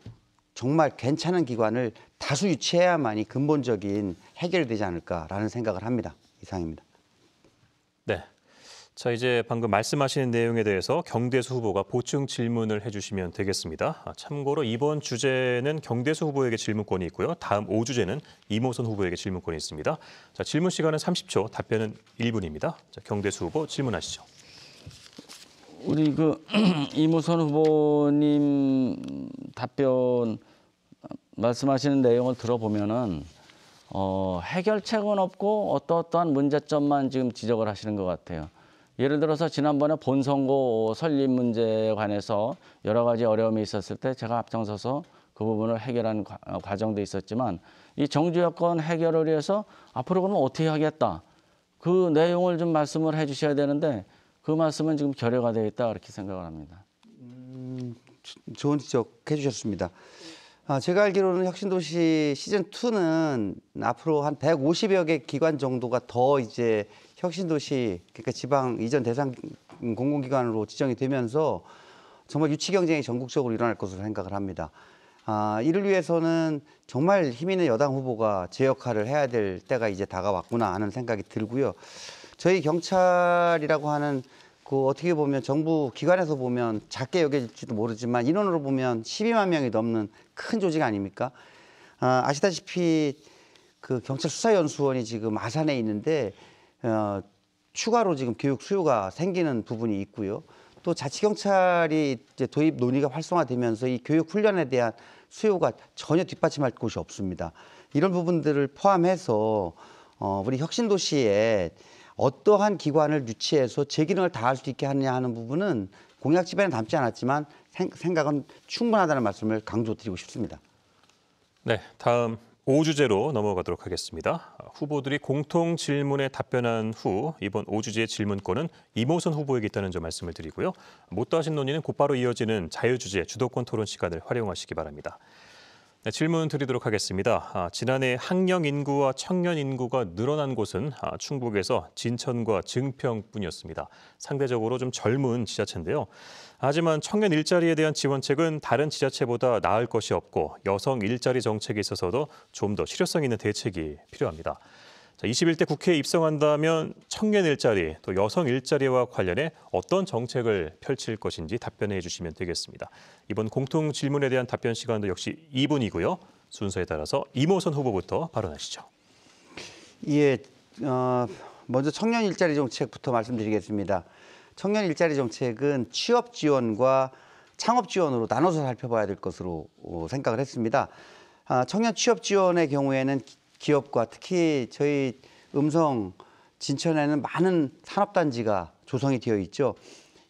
정말 괜찮은 기관을 다수 유치해야만이 근본적인 해결되지 않을까라는 생각을 합니다. 이상입니다. 네. 자, 이제 방금 말씀하시는 내용에 대해서 경대수 후보가 보충 질문을 해주시면 되겠습니다. 아, 참고로 이번 주제는 경대수 후보에게 질문권이 있고요. 다음 5주제는 이모선 후보에게 질문권이 있습니다. 자, 질문 시간은 30초, 답변은 1분입니다. 자, 경대수 후보 질문하시죠. 우리 그 이모선 후보님 답변 말씀하시는 내용을 들어보면은 어, 해결책은 없고 어떠어떠한 문제점만 지금 지적을 하시는 것 같아요. 예를 들어서 지난번에 본선거 설립 문제에 관해서 여러 가지 어려움이 있었을 때 제가 앞장서서 그 부분을 해결한 어, 과정도 있었지만 이 정주 여건 해결을 위해서 앞으로 그러면 어떻게 하겠다. 그 내용을 좀 말씀을 해 주셔야 되는데 그 말씀은 지금 결여가 되어 있다 이렇게 생각을 합니다. 음, 좋은 지적해 주셨습니다. 아, 제가 알기로는 혁신도시 시즌2는 앞으로 한 150여 개 기관 정도가 더 이제 혁신도시 그러니까 지방 이전 대상 공공기관으로 지정이 되면서 정말 유치 경쟁이 전국적으로 일어날 것으로 생각을 합니다. 아, 이를 위해서는 정말 힘 있는 여당 후보가 제 역할을 해야 될 때가 이제 다가왔구나 하는 생각이 들고요. 저희 경찰이라고 하는 그 어떻게 보면 정부 기관에서 보면 작게 여겨질지도 모르지만 인원으로 보면 12만 명이 넘는 큰 조직 아닙니까? 아, 아시다시피 그 경찰 수사연수원이 지금 아산에 있는데 어, 추가로 지금 교육 수요가 생기는 부분이 있고요. 또 자치경찰이 이제 도입 논의가 활성화되면서 이 교육 훈련에 대한 수요가 전혀 뒷받침할 곳이 없습니다. 이런 부분들을 포함해서 어, 우리 혁신도시에 어떠한 기관을 유치해서 재 기능을 다할 수 있게 하느냐 하는 부분은 공약 집에는 담지 않았지만 생각은 충분하다는 말씀을 강조드리고 싶습니다. 네, 다음 5주제로 넘어가도록 하겠습니다. 후보들이 공통 질문에 답변한 후 이번 5주제 질문권은 이모선 후보에게 있다는 점 말씀을 드리고요. 못다 하신 논의는 곧바로 이어지는 자유주제 주도권 토론 시간을 활용하시기 바랍니다. 네, 질문 드리도록 하겠습니다. 아, 지난해 학령 인구와 청년 인구가 늘어난 곳은 아, 충북에서 진천과 증평뿐이었습니다. 상대적으로 좀 젊은 지자체인데요. 하지만 청년 일자리에 대한 지원책은 다른 지자체보다 나을 것이 없고 여성 일자리 정책에 있어서도 좀 더 실효성 있는 대책이 필요합니다. 자, 21대 국회에 입성한다면 청년 일자리, 또 여성 일자리와 관련해 어떤 정책을 펼칠 것인지 답변해 주시면 되겠습니다. 이번 공통 질문에 대한 답변 시간도 역시 2분이고요. 순서에 따라서 이모선 후보부터 발언하시죠. 예, 어, 먼저 청년 일자리 정책부터 말씀드리겠습니다. 청년 일자리 정책은 취업 지원과 창업 지원으로 나눠서 살펴봐야 될 것으로 어, 생각을 했습니다. 아, 청년 취업 지원의 경우에는 기업과 특히 저희 음성 진천에는 많은 산업단지가 조성이 되어 있죠.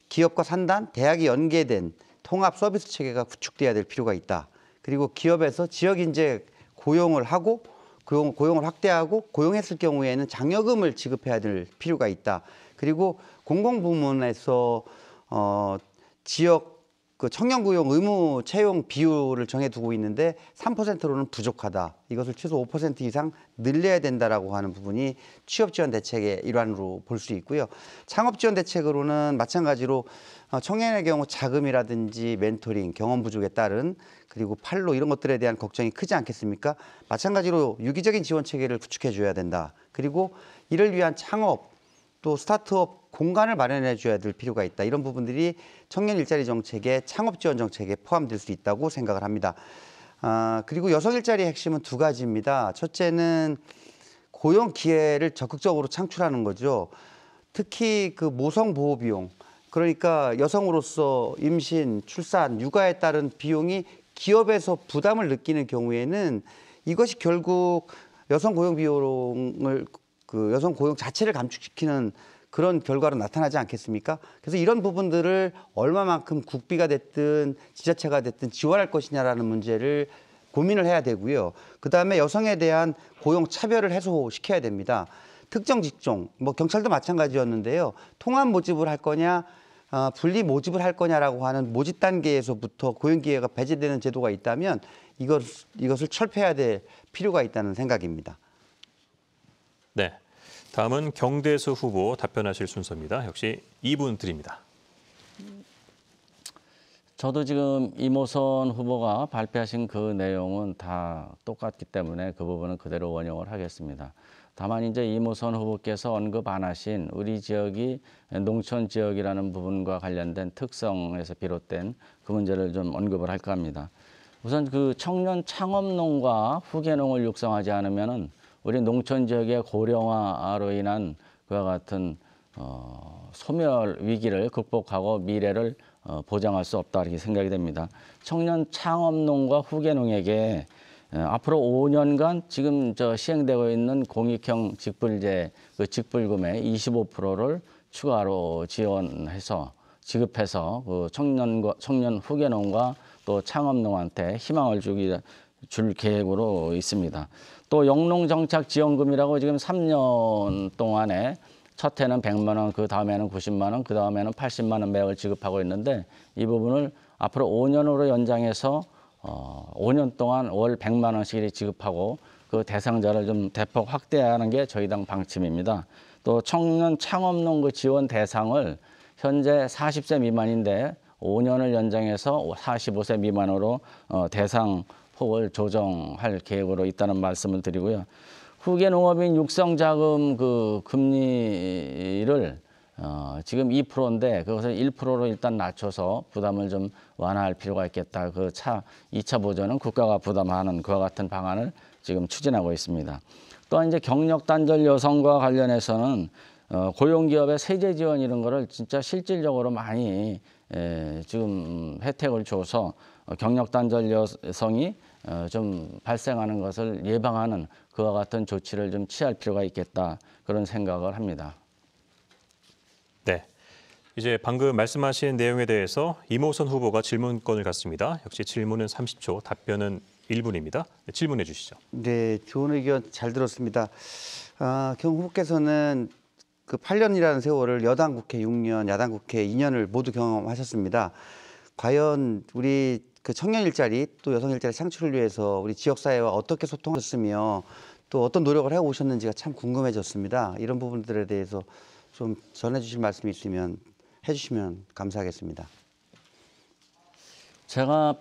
기업과 산단, 대학이 연계된 통합 서비스 체계가 구축돼야 될 필요가 있다. 그리고 기업에서 지역 인재 고용을 하고 고용, 고용을 확대하고 고용했을 경우에는 장려금을 지급해야 될 필요가 있다. 그리고 공공 부문에서 어, 지역 그 청년 고용 의무 채용 비율을 정해두고 있는데 3%로는 부족하다. 이것을 최소 5% 이상 늘려야 된다라고 하는 부분이 취업 지원 대책의 일환으로 볼 수 있고요. 창업 지원 대책으로는 마찬가지로 어, 청년의 경우 자금이라든지 멘토링, 경험 부족에 따른 그리고 팔로 이런 것들에 대한 걱정이 크지 않겠습니까? 마찬가지로 유기적인 지원 체계를 구축해 줘야 된다. 그리고 이를 위한 창업 또 스타트업 공간을 마련해 줘야 될 필요가 있다. 이런 부분들이 청년 일자리 정책의 창업 지원 정책에 포함될 수 있다고 생각을 합니다. 아, 그리고 여성 일자리의 핵심은 두 가지입니다. 첫째는 고용 기회를 적극적으로 창출하는 거죠. 특히 그 모성 보호 비용 그러니까 여성으로서 임신, 출산, 육아에 따른 비용이 기업에서 부담을 느끼는 경우에는 이것이 결국 여성 고용 비용을 그 여성 고용 자체를 감축시키는 그런 결과로 나타나지 않겠습니까? 그래서 이런 부분들을 얼마만큼 국비가 됐든 지자체가 됐든 지원할 것이냐라는 문제를 고민을 해야 되고요. 그다음에 여성에 대한 고용 차별을 해소시켜야 됩니다. 특정 직종, 뭐 경찰도 마찬가지였는데요. 통합 모집을 할 거냐, 어, 분리 모집을 할 거냐라고 하는 모집 단계에서부터 고용 기회가 배제되는 제도가 있다면 이것 이것을 철폐해야 될 필요가 있다는 생각입니다. 네. 다음은 경대수 후보 답변하실 순서입니다. 역시 2분 드립니다. 저도 지금 이모선 후보가 발표하신 그 내용은 다 똑같기 때문에 그 부분은 그대로 원용을 하겠습니다. 다만 이제 이모선 후보께서 언급 안 하신 우리 지역이 농촌 지역이라는 부분과 관련된 특성에서 비롯된 그 문제를 좀 언급을 할까 합니다. 우선 그 청년 창업농과 후계농을 육성하지 않으면은 우리 농촌 지역의 고령화로 인한 그와 같은 어, 소멸 위기를 극복하고 미래를 어, 보장할 수 없다 이렇게 생각이 됩니다. 청년 창업농과 후계농에게 어, 앞으로 5년간 지금 저 시행되고 있는 공익형 직불제 그 직불금의 25%를 추가로 지원해서 지급해서 그 청년과 청년 후계농과 또 창업농한테 희망을 주기 줄 계획으로 있습니다. 또 영농정착지원금이라고 지금 3년 동안에 첫 해는 100만 원, 그 다음에는 90만 원, 그 다음에는 80만 원 매월 지급하고 있는데 이 부분을 앞으로 5년으로 연장해서 어, 5년 동안 월 100만 원씩 지급하고 그 대상자를 좀 대폭 확대하는 게 저희 당 방침입니다. 또 청년 창업농구 지원 대상을 현재 40세 미만인데 5년을 연장해서 45세 미만으로 어, 대상 폭을 조정할 계획으로 있다는 말씀을 드리고요. 후계 농업인 육성 자금 그 금리를 어, 지금 2%인데 그것을 1%로 일단 낮춰서 부담을 좀 완화할 필요가 있겠다. 그 차, 2차 보조는 국가가 부담하는 그와 같은 방안을 지금 추진하고 있습니다. 또한 이제 경력 단절 여성과 관련해서는 어, 고용기업의 세제 지원 이런 거를 진짜 실질적으로 많이 에, 지금 혜택을 줘서 경력 단절 여성이 어, 좀 발생하는 것을 예방하는 그와 같은 조치를 좀 취할 필요가 있겠다 그런 생각을 합니다. 네. 이제 방금 말씀하신 내용에 대해서 이모선 후보가 질문권을 갖습니다. 역시 질문은 30초, 답변은 1분입니다. 네, 질문해 주시죠. 네, 좋은 의견 잘 들었습니다. 아, 경 후보께서는 그 8년이라는 세월을 여당 국회 6년, 야당 국회 2년을 모두 경험하셨습니다. 과연 우리 그 청년 일자리 또 여성 일자리 창출을 위해서 우리 지역 사회와 어떻게 소통하셨으며 또 어떤 노력을 해 오셨는지가 참 궁금해졌습니다. 이런 부분들에 대해서 좀 전해 주실 말씀이 있으면 해 주시면 감사하겠습니다. 제가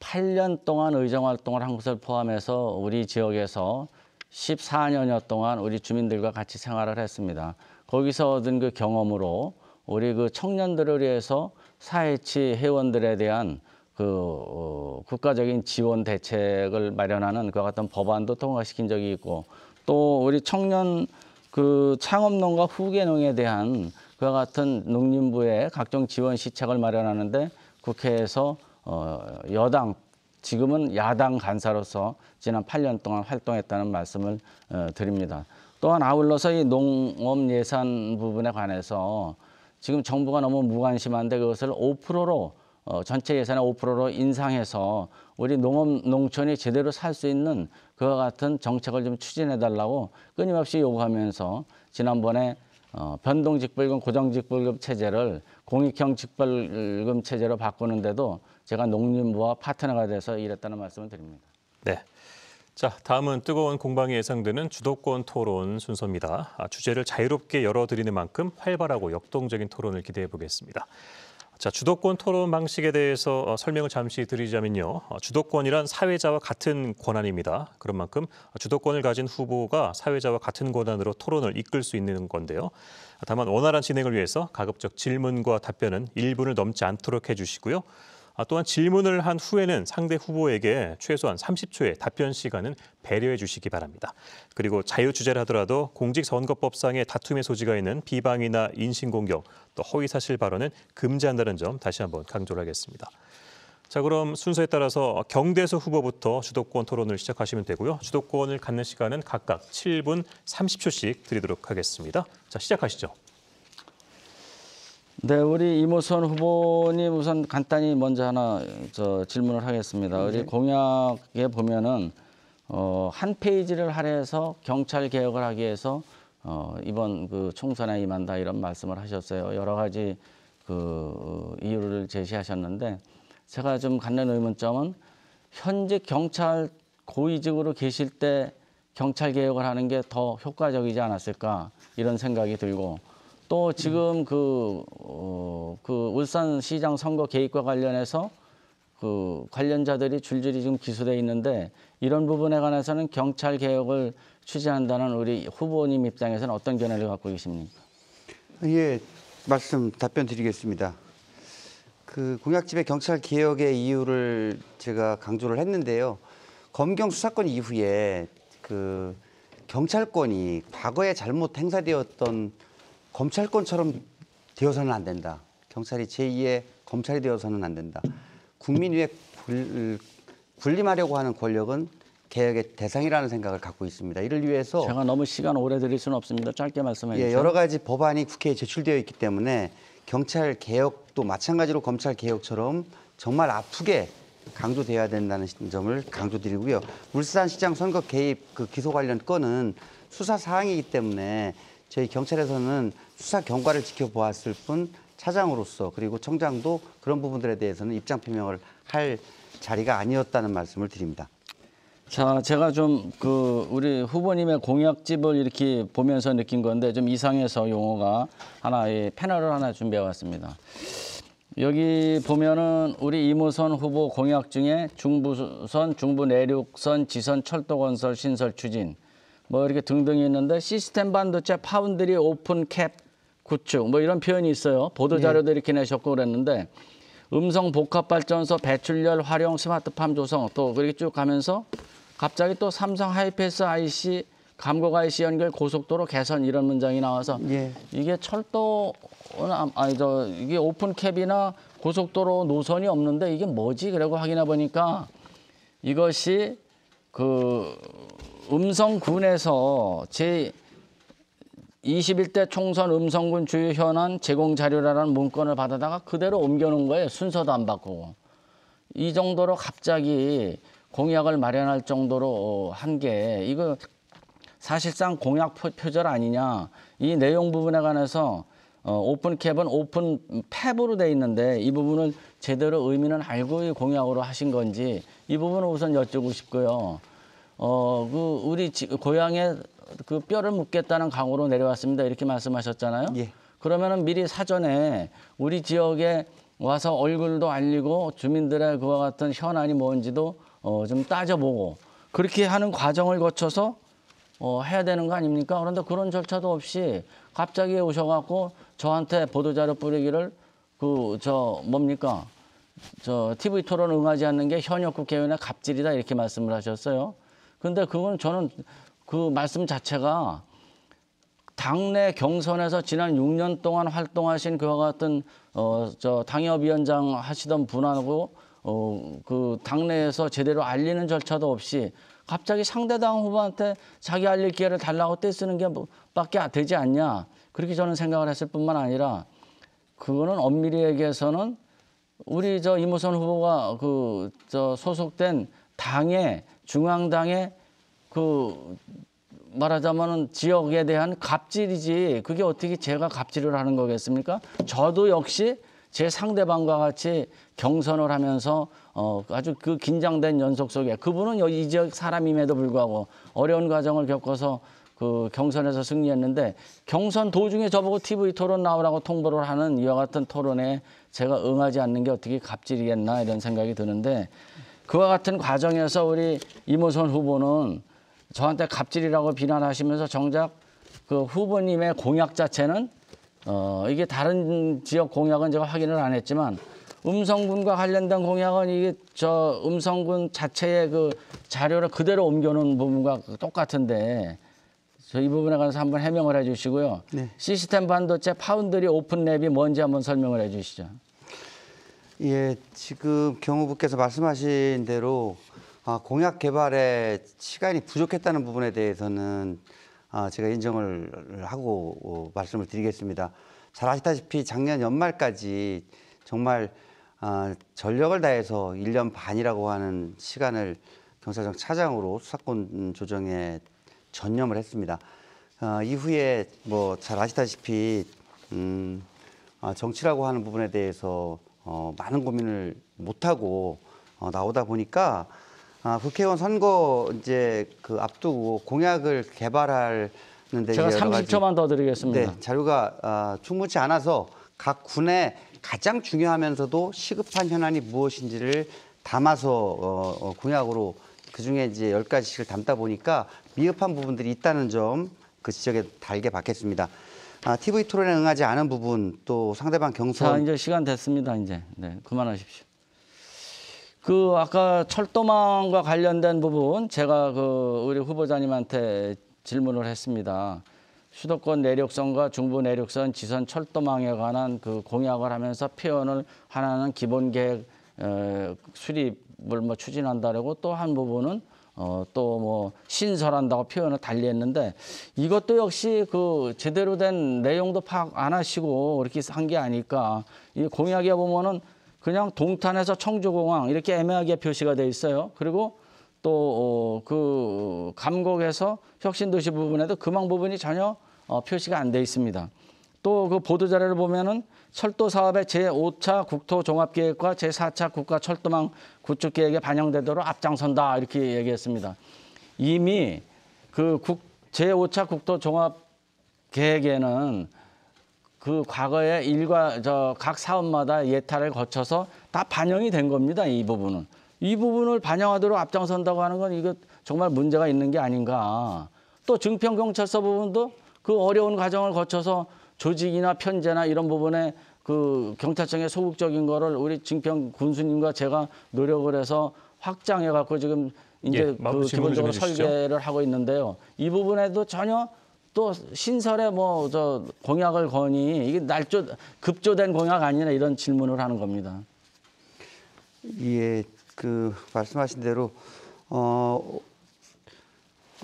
8년 동안 의정 활동을 한것을 포함해서 우리 지역에서 14년여 동안 우리 주민들과 같이 생활을 했습니다. 거기서 얻은 그 경험으로 우리 그 청년들을 위해서 사회치 회원들에 대한 그 어, 국가적인 지원 대책을 마련하는 그와 같은 법안도 통과시킨 적이 있고 또 우리 청년 그 창업농과 후계농에 대한 그와 같은 농림부의 각종 지원 시책을 마련하는데 국회에서 어, 여당 지금은 야당 간사로서 지난 8년 동안 활동했다는 말씀을 어, 드립니다. 또한 아울러서 이 농업 예산 부분에 관해서 지금 정부가 너무 무관심한데 그것을 5%로 어, 전체 예산의 5%로 인상해서 우리 농업 농촌이 제대로 살 수 있는 그와 같은 정책을 좀 추진해 달라고 끊임없이 요구하면서 지난번에 어, 변동직불금 고정직불금 체제를 공익형 직불금 체제로 바꾸는데도 제가 농림부와 파트너가 돼서 일했다는 말씀을 드립니다. 네. 자, 다음은 뜨거운 공방이 예상되는 주도권 토론 순서입니다. 아, 주제를 자유롭게 열어드리는 만큼 활발하고 역동적인 토론을 기대해 보겠습니다. 자, 주도권 토론 방식에 대해서 어, 설명을 잠시 드리자면요. 어, 주도권이란 사회자와 같은 권한입니다. 그런 만큼 주도권을 가진 후보가 사회자와 같은 권한으로 토론을 이끌 수 있는 건데요. 다만 원활한 진행을 위해서 가급적 질문과 답변은 1분을 넘지 않도록 해주시고요. 아, 또한 질문을 한 후에는 상대 후보에게 최소한 30초의 답변 시간은 배려해 주시기 바랍니다. 그리고 자유 주제를 하더라도 공직선거법상의 다툼의 소지가 있는 비방이나 인신공격, 또 허위사실 발언은 금지한다는 점 다시 한번 강조를 하겠습니다. 자 그럼 순서에 따라서 경대서 후보부터 주도권 토론을 시작하시면 되고요. 주도권을 갖는 시간은 각각 7분 30초씩 드리도록 하겠습니다. 자 시작하시죠. 네, 우리 이모선 후보님 우선 간단히 먼저 하나 저 질문을 하겠습니다. 우리 네. 공약에 보면은 어, 한 페이지를 할애해서 경찰 개혁을 하기 위해서 어, 이번 그 총선에 임한다 이런 말씀을 하셨어요. 여러 가지 그 어, 이유를 제시하셨는데 제가 좀 갖는 의문점은 현재 경찰 고위직으로 계실 때 경찰 개혁을 하는 게 더 효과적이지 않았을까 이런 생각이 들고 또 지금 그, 어, 그 울산시장 선거 개입과 관련해서 그 관련자들이 줄줄이 지금 기소돼 있는데 이런 부분에 관해서는 경찰 개혁을 추진한다는 우리 후보님 입장에서는 어떤 견해를 갖고 계십니까? 예, 말씀 답변 드리겠습니다. 그 공약집의 경찰 개혁의 이유를 제가 강조를 했는데요. 검경 수사권 이후에 그 경찰권이 과거에 잘못 행사되었던 검찰권처럼 되어서는 안 된다. 경찰이 제2의 검찰이 되어서는 안 된다. 국민 위에 군림하려고 하는 권력은 개혁의 대상이라는 생각을 갖고 있습니다. 이를 위해서 제가 너무 시간 오래 드릴 수는 없습니다. 짧게 말씀해 예, 주세요. 예, 여러 가지 법안이 국회에 제출되어 있기 때문에 경찰 개혁도 마찬가지로 검찰 개혁처럼 정말 아프게 강조돼야 된다는 점을 강조드리고요. 울산시장 선거 개입 그 기소 관련 건은 수사 사항이기 때문에 저희 경찰에서는 수사 경과를 지켜보았을 뿐 차장으로서 그리고 청장도 그런 부분들에 대해서는 입장 표명을 할 자리가 아니었다는 말씀을 드립니다. 자, 제가 좀 그 우리 후보님의 공약집을 이렇게 보면서 느낀 건데 좀 이상해서 용어가 하나 의 패널을 하나 준비해 왔습니다. 여기 보면은 우리 이모선 후보 공약 중에 중부선, 중부 내륙선, 지선 철도 건설 신설 추진 뭐 이렇게 등등이 있는데 시스템 반도체 파운드리 오픈 캡 구축 뭐 이런 표현이 있어요. 보도 예. 자료도 이렇게 내셨고 그랬는데 음성 복합 발전소 배출열 활용 스마트팜 조성 또 그렇게 쭉 가면서 갑자기 또 삼성 하이패스 IC 감곡 IC 연결 고속도로 개선 이런 문장이 나와서 예. 이게 철도 아, 아니 저 이게 오픈캡이나 고속도로 노선이 없는데 이게 뭐지? 그러고 확인해 보니까 이것이 그 음성군에서 제 21대 총선 음성군 주요 현안 제공 자료라는 문건을 받아다가 그대로 옮겨놓은 거예요. 순서도 안 바꾸고. 이 정도로 갑자기 공약을 마련할 정도로 어, 한게 이거 사실상 공약 표절 아니냐. 이 내용 부분에 관해서 어, 오픈캡은 오픈팹으로 돼 있는데 이 부분은 제대로 의미는 알고 공약으로 하신 건지 이 부분을 우선 여쭙고 싶고요. 어, 그 우리 지, 고향에 그 뼈를 묻겠다는 강으로 내려왔습니다. 이렇게 말씀하셨잖아요. 예. 그러면은 미리 사전에 우리 지역에 와서 얼굴도 알리고 주민들의 그와 같은 현안이 뭔지도 어, 좀 따져보고 그렇게 하는 과정을 거쳐서 어, 해야 되는 거 아닙니까? 그런데 그런 절차도 없이 갑자기 오셔갖고 저한테 보도자료 뿌리기를 그 저 뭡니까? 저 TV 토론 응하지 않는 게 현역 국회의원의 갑질이다 이렇게 말씀을 하셨어요. 근데 그건 저는 그 말씀 자체가 당내 경선에서 지난 6년 동안 활동하신 그와 같은 어 저 당협위원장 하시던 분하고 어 그 당내에서 제대로 알리는 절차도 없이 갑자기 상대당 후보한테 자기 알릴 기회를 달라고 떼쓰는 게 뭐 밖에 되지 않냐 그렇게 저는 생각을 했을 뿐만 아니라 그거는 엄밀히 얘기해서는 우리 저 이모선 후보가 그 저 소속된 당의 중앙당의 그 말하자면은 지역에 대한 갑질이지 그게 어떻게 제가 갑질을 하는 거겠습니까? 저도 역시 제 상대방과 같이 경선을 하면서 어 아주 그 긴장된 연속 속에 그분은 이 지역 사람임에도 불구하고 어려운 과정을 겪어서 그 경선에서 승리했는데 경선 도중에 저보고 TV 토론 나오라고 통보를 하는 이와 같은 토론에 제가 응하지 않는 게 어떻게 갑질이겠나 이런 생각이 드는데 그와 같은 과정에서 우리 이모선 후보는 저한테 갑질이라고 비난하시면서 정작 그 후보님의 공약 자체는 어 이게 다른 지역 공약은 제가 확인을 안 했지만 음성군과 관련된 공약은 이게 저 음성군 자체의 그 자료를 그대로 옮겨놓은 부분과 똑같은데 저이 부분에 관해서 한번 해명을 해주시고요. 네. 시스템 반도체 파운드리 오픈랩이 뭔지 한번 설명을 해주시죠. 예, 지금 경호부께서 말씀하신 대로 아, 공약 개발에 시간이 부족했다는 부분에 대해서는 아, 제가 인정을 하고 어, 말씀을 드리겠습니다. 잘 아시다시피 작년 연말까지 정말 아, 전력을 다해서 1년 반이라고 하는 시간을 경찰청 차장으로 수사권 조정에 전념을 했습니다. 어, 이후에 뭐 잘 아시다시피 음, 어, 정치라고 하는 부분에 대해서 어, 많은 고민을 못하고 어, 나오다 보니까 아, 국회의원 선거 이제 그 앞두고 공약을 개발하 는데 제가 30초만 더 드리겠습니다. 네, 자료가 아, 충분치 않아서 각군에 가장 중요하면서도 시급한 현안이 무엇인지를 담아서 어, 어, 공약으로 그중에 이제 열가지씩을 담다 보니까 미흡한 부분들이 있다는 점 그 지적에 달게 받겠습니다. 아, TV 토론에 응하지 않은 부분 또 상대방 경선. 자 이제 시간 됐습니다. 이제 네 그만하십시오. 그 아까 철도망과 관련된 부분 제가 그 우리 후보자님한테 질문을 했습니다. 수도권 내륙선과 중부 내륙선 지선 철도망에 관한 그 공약을 하면서 표현을 하나는 기본 계획 수립을 뭐 추진한다라고 또 한 부분은 어, 또 뭐 신설한다고 표현을 달리했는데 이것도 역시 그 제대로 된 내용도 파악 안 하시고 이렇게 한 게 아닐까. 이 공약에 보면은 그냥 동탄에서 청주공항 이렇게 애매하게 표시가 돼 있어요. 그리고 또그 어, 감곡에서 혁신도시 부분에도 금왕 부분이 전혀 어, 표시가 안 돼 있습니다. 또 그 보도자료를 보면은 철도 사업의 제5차 국토종합계획과 제4차 국가철도망 구축계획에 반영되도록 앞장선다 이렇게 얘기했습니다. 이미 그 국, 제5차 국토종합계획에는 그 과거에 일과 저 각 사업마다 예타를 거쳐서 다 반영이 된 겁니다. 이 부분은 이 부분을 반영하도록 앞장선다고 하는 건 이거 정말 문제가 있는 게 아닌가. 또 증평경찰서 부분도 그 어려운 과정을 거쳐서 조직이나 편제나 이런 부분에 그 경찰청의 소극적인 거를 우리 증평 군수님과 제가 노력을 해서 확장해 갖고 지금 이제 예, 그 기본적으로 설계를 하고 있는데요. 이 부분에도 전혀 또 신설에 뭐 저 공약을 거니 이게 날조 급조된 공약 아니냐 이런 질문을 하는 겁니다. 예, 그 말씀하신 대로 어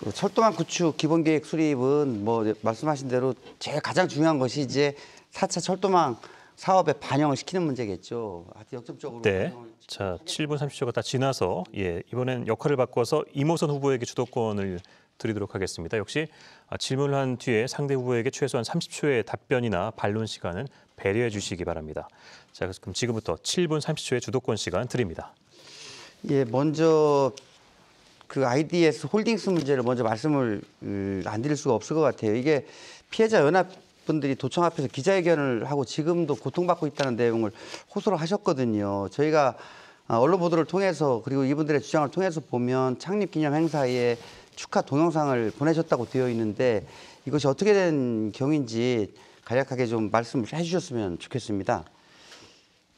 그 철도망 구축 기본계획 수립은 뭐 말씀하신 대로 제일 가장 중요한 것이 이제 사차 철도망 사업에 반영을 시키는 문제겠죠. 하여 역점적으로. 네. 자, 7분 30초가 다 지나서 예, 이번엔 역할을 바꿔서 이모선 후보에게 주도권을 드리도록 하겠습니다. 역시 아, 질문을 한 뒤에 상대 후보에게 최소한 30초의 답변이나 반론 시간은 배려해 주시기 바랍니다. 자, 그럼 지금부터 7분 30초의 주도권 시간 드립니다. 예, 먼저 그 IDS 홀딩스 문제를 먼저 말씀을 그, 안 드릴 수가 없을 것 같아요. 이게 피해자 연합 분들이 도청 앞에서 기자회견을 하고 지금도 고통받고 있다는 내용을 호소를 하셨거든요. 저희가 아, 언론 보도를 통해서 그리고 이분들의 주장을 통해서 보면 창립 기념 행사에 축하 동영상을 보내셨다고 되어 있는데 이것이 어떻게 된 경인지 간략하게 좀 말씀을 해주셨으면 좋겠습니다.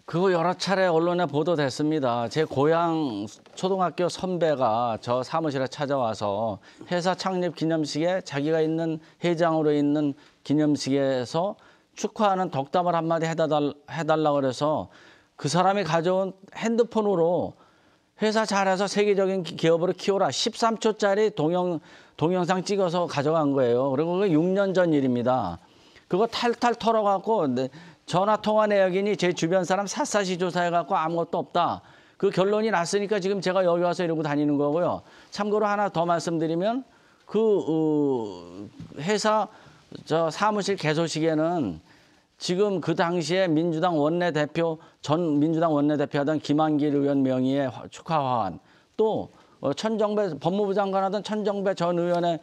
그거 여러 차례 언론에 보도됐습니다. 제 고향 초등학교 선배가 저 사무실에 찾아와서 회사 창립 기념식에 자기가 있는 회장으로 있는 기념식에서 축하하는 덕담을 한마디 해달라, 해달라 그래서 그 사람이 가져온 핸드폰으로 회사 잘해서 세계적인 기업으로 키워라 13초짜리 동영, 동영상 찍어서 가져간 거예요. 그리고 그게 6년 전 일입니다. 그거 탈탈 털어갖고 전화 통화 내역이니 제 주변 사람 샅샅이 조사해갖고 아무것도 없다. 그 결론이 났으니까 지금 제가 여기 와서 이러고 다니는 거고요. 참고로 하나 더 말씀드리면 그 어, 회사 저 사무실 개소식에는 지금 그 당시에 민주당 원내대표 전 민주당 원내대표 하던 김한길 의원 명의의 축하 화환 또 어, 천정배 법무부 장관하던 천정배 전 의원의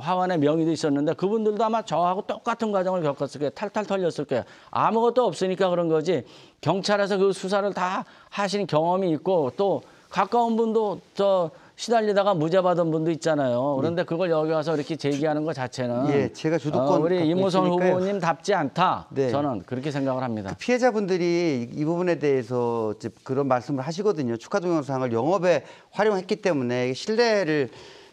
화원의 명의도 있었는데 그분들도 아마 저하고 똑같은 과정을 겪었을 거예요. 탈탈 털렸을 거예요. 아무것도 없으니까 그런 거지 경찰에서 그 수사를 다하신 경험이 있고 또 가까운 분도 저 시달리다가 무죄 받은 분도 있잖아요. 그런데 네. 그걸 여기 와서 이렇게 제기하는 것 자체는 예, 제가 주도권 어, 우리 이모선 후보님 답지 않다. 네. 저는 그렇게 생각을 합니다. 그 피해자분들이 이 부분에 대해서 그런 말씀을 하시거든요. 축하 동영상을 영업에 활용했기 때문에 신뢰를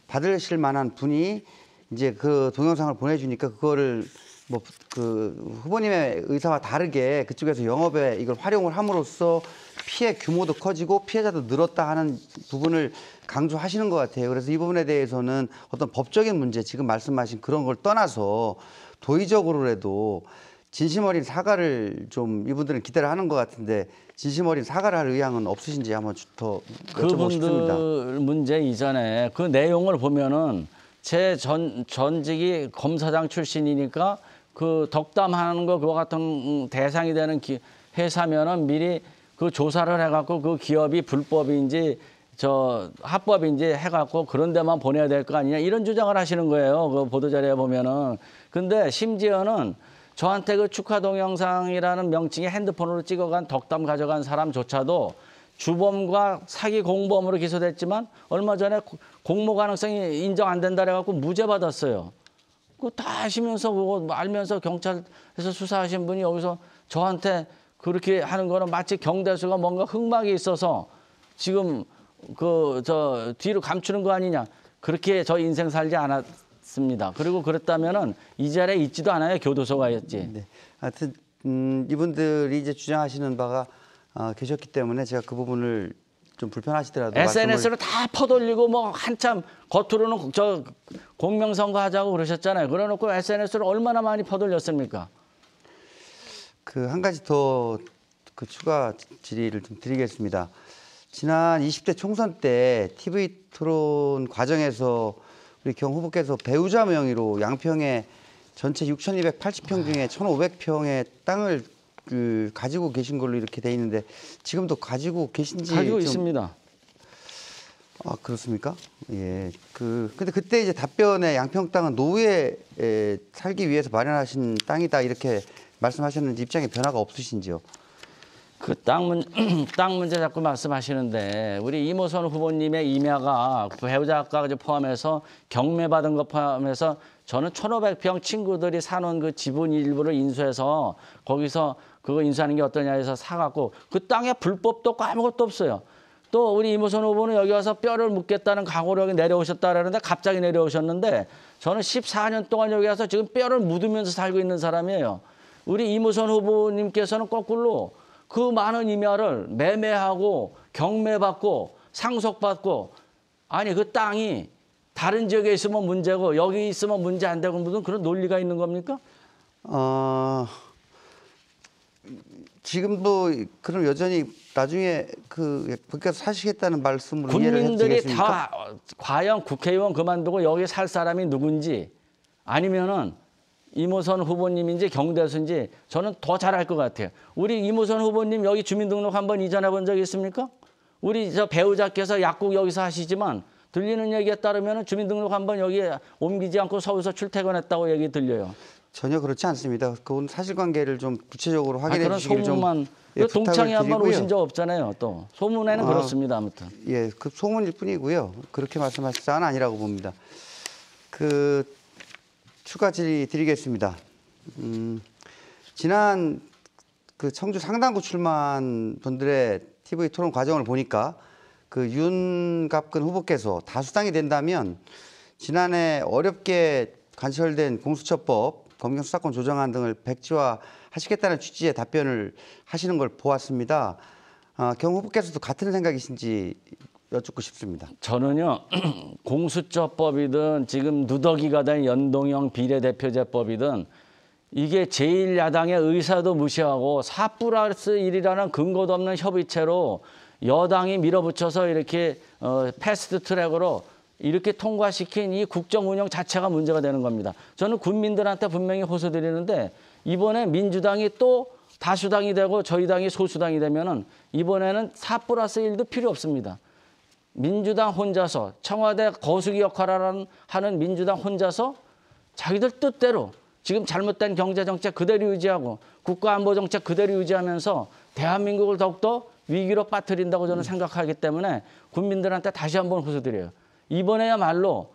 받으실 만한 분이 이제 그 동영상을 보내주니까 그거를 뭐 그 후보님의 의사와 다르게 그쪽에서 영업에 이걸 활용을 함으로써 피해 규모도 커지고 피해자도 늘었다 하는 부분을 강조하시는 것 같아요. 그래서 이 부분에 대해서는 어떤 법적인 문제, 지금 말씀하신 그런 걸 떠나서 도의적으로라도 진심 어린 사과를 좀 이분들은 기대를 하는 것 같은데 진심 어린 사과를 할 의향은 없으신지 한번 더 여쭤보고 싶습니다. 그분들 문제 이전에 그 내용을 보면은 제 전 전직이 검사장 출신이니까 그 덕담하는 거 그와 같은 대상이 되는 기, 회사면은 미리 그 조사를 해갖고 그 기업이 불법인지 저 합법 인지 해갖고 그런 데만 보내야 될 거 아니냐 이런 주장을 하시는 거예요. 그 보도자료에 보면은. 근데 심지어는 저한테 그 축하 동영상이라는 명칭의 핸드폰으로 찍어간 덕담 가져간 사람조차도 주범과 사기 공범으로 기소됐지만 얼마 전에 공모 가능성이 인정 안 된다 그래갖고 무죄 받았어요. 그거 다 하시면서 그거 알면서 경찰에서 수사하신 분이 여기서 저한테 그렇게 하는 거는 마치 경대수가 뭔가 흑막이 있어서 지금 그저 뒤로 감추는 거 아니냐 그렇게 저 인생 살지 않았습니다. 그리고 그랬다면은 이 자리에 있지도 않아요 교도소가였지. 네. 하여튼 음, 이분들이 이제 주장하시는 바가 어, 계셨기 때문에 제가 그 부분을 좀 불편하시더라도 SNS로 다 퍼돌리고 뭐 한참 겉으로는 저 공명선거 하자고 그러셨잖아요. 그래놓고 SNS로 얼마나 많이 퍼돌렸습니까? 그 한 가지 더 그 추가 질의를 좀 드리겠습니다. 지난 20대 총선 때 TV 토론 과정에서 우리 경 후보께서 배우자 명의로 양평에 전체 6,280평 중에 1,500평의 땅을 그 가지고 계신 걸로 이렇게 돼 있는데 지금도 가지고 계신지 가지고 있습니다. 아 그렇습니까? 예. 그 근데 그때 이제 답변에 양평 땅은 노후 에, 살기 위해서 마련하신 땅이다 이렇게 말씀하셨는지 입장에 변화가 없으신지요? 그땅 문, 땅 문제 자꾸 말씀하시는데 우리 이모선 후보님의 임야가 그 배우자가 포함해서 경매받은 것 포함해서 저는 천오백 평 친구들이 사놓은 그 지분 일부를 인수해서 거기서 그거 인수하는 게 어떠냐 해서 사갖고 그 땅에 불법도 아무것도 없어요. 또 우리 이모선 후보는 여기 와서 뼈를 묻겠다는 각오로여 내려오셨다 그러는데 갑자기 내려오셨는데 저는 십사 년 동안 여기 와서 지금 뼈를 묻으면서 살고 있는 사람이에요. 우리 이모선 후보님께서는 거꾸로 그 많은 임야를 매매하고 경매받고 상속받고 아니 그 땅이 다른 지역에 있으면 문제고 여기 있으면 문제 안 되고 무슨 그런 논리가 있는 겁니까? 어, 지금도 그럼 여전히 나중에 그 국가 그러니까 사시겠다는 말씀으로 국민들이 다 과연 국회의원 그만두고 여기 살 사람이 누군지 아니면은 이모선 후보님인지 경대수인지 저는 더 잘할 것 같아요. 우리 이모선 후보님 여기 주민등록 한번 이전해 본 적 있습니까? 우리 저 배우자께서 약국 여기서 하시지만 들리는 얘기에 따르면 주민등록 한번 여기 옮기지 않고 서울서 출퇴근했다고 얘기 들려요. 전혀 그렇지 않습니다. 그건 사실관계를 좀 구체적으로 확인해 아, 주시길 소문만, 좀 예, 그 동창이 한번 오신 적 없잖아요. 또 소문에는 아, 그렇습니다. 아무튼 예, 그 소문일 뿐이고요. 그렇게 말씀하실 사안 아니라고 봅니다. 그 추가 질의 드리겠습니다. 음, 지난 그 청주 상당구 출마한 분들의 TV 토론 과정을 보니까 그 윤갑근 후보께서 다수당이 된다면 지난해 어렵게 관철된 공수처법, 검경 수사권 조정안 등을 백지화 하시겠다는 취지의 답변을 하시는 걸 보았습니다. 아, 경 후보께서도 같은 생각이신지 여쭙고 싶습니다. 저는요 공수처법이든 지금 누더기가 된 연동형 비례대표제법이든 이게 제1야당의 의사도 무시하고 4 플러스 1이라는 근거도 없는 협의체로 여당이 밀어붙여서 이렇게 어, 패스트 트랙으로 이렇게 통과시킨 이 국정 운영 자체가 문제가 되는 겁니다. 저는 군민들한테 분명히 호소드리는데 이번에 민주당이 또 다수당이 되고 저희 당이 소수당이 되면은 이번에는 4 플러스 1도 필요 없습니다. 민주당 혼자서 청와대 거수기 역할을 하는 민주당 혼자서 자기들 뜻대로 지금 잘못된 경제정책 그대로 유지하고 국가안보정책 그대로 유지하면서 대한민국을 더욱더 위기로 빠뜨린다고 저는 생각하기 때문에 국민들한테 다시 한번 호소드려요. 이번에야말로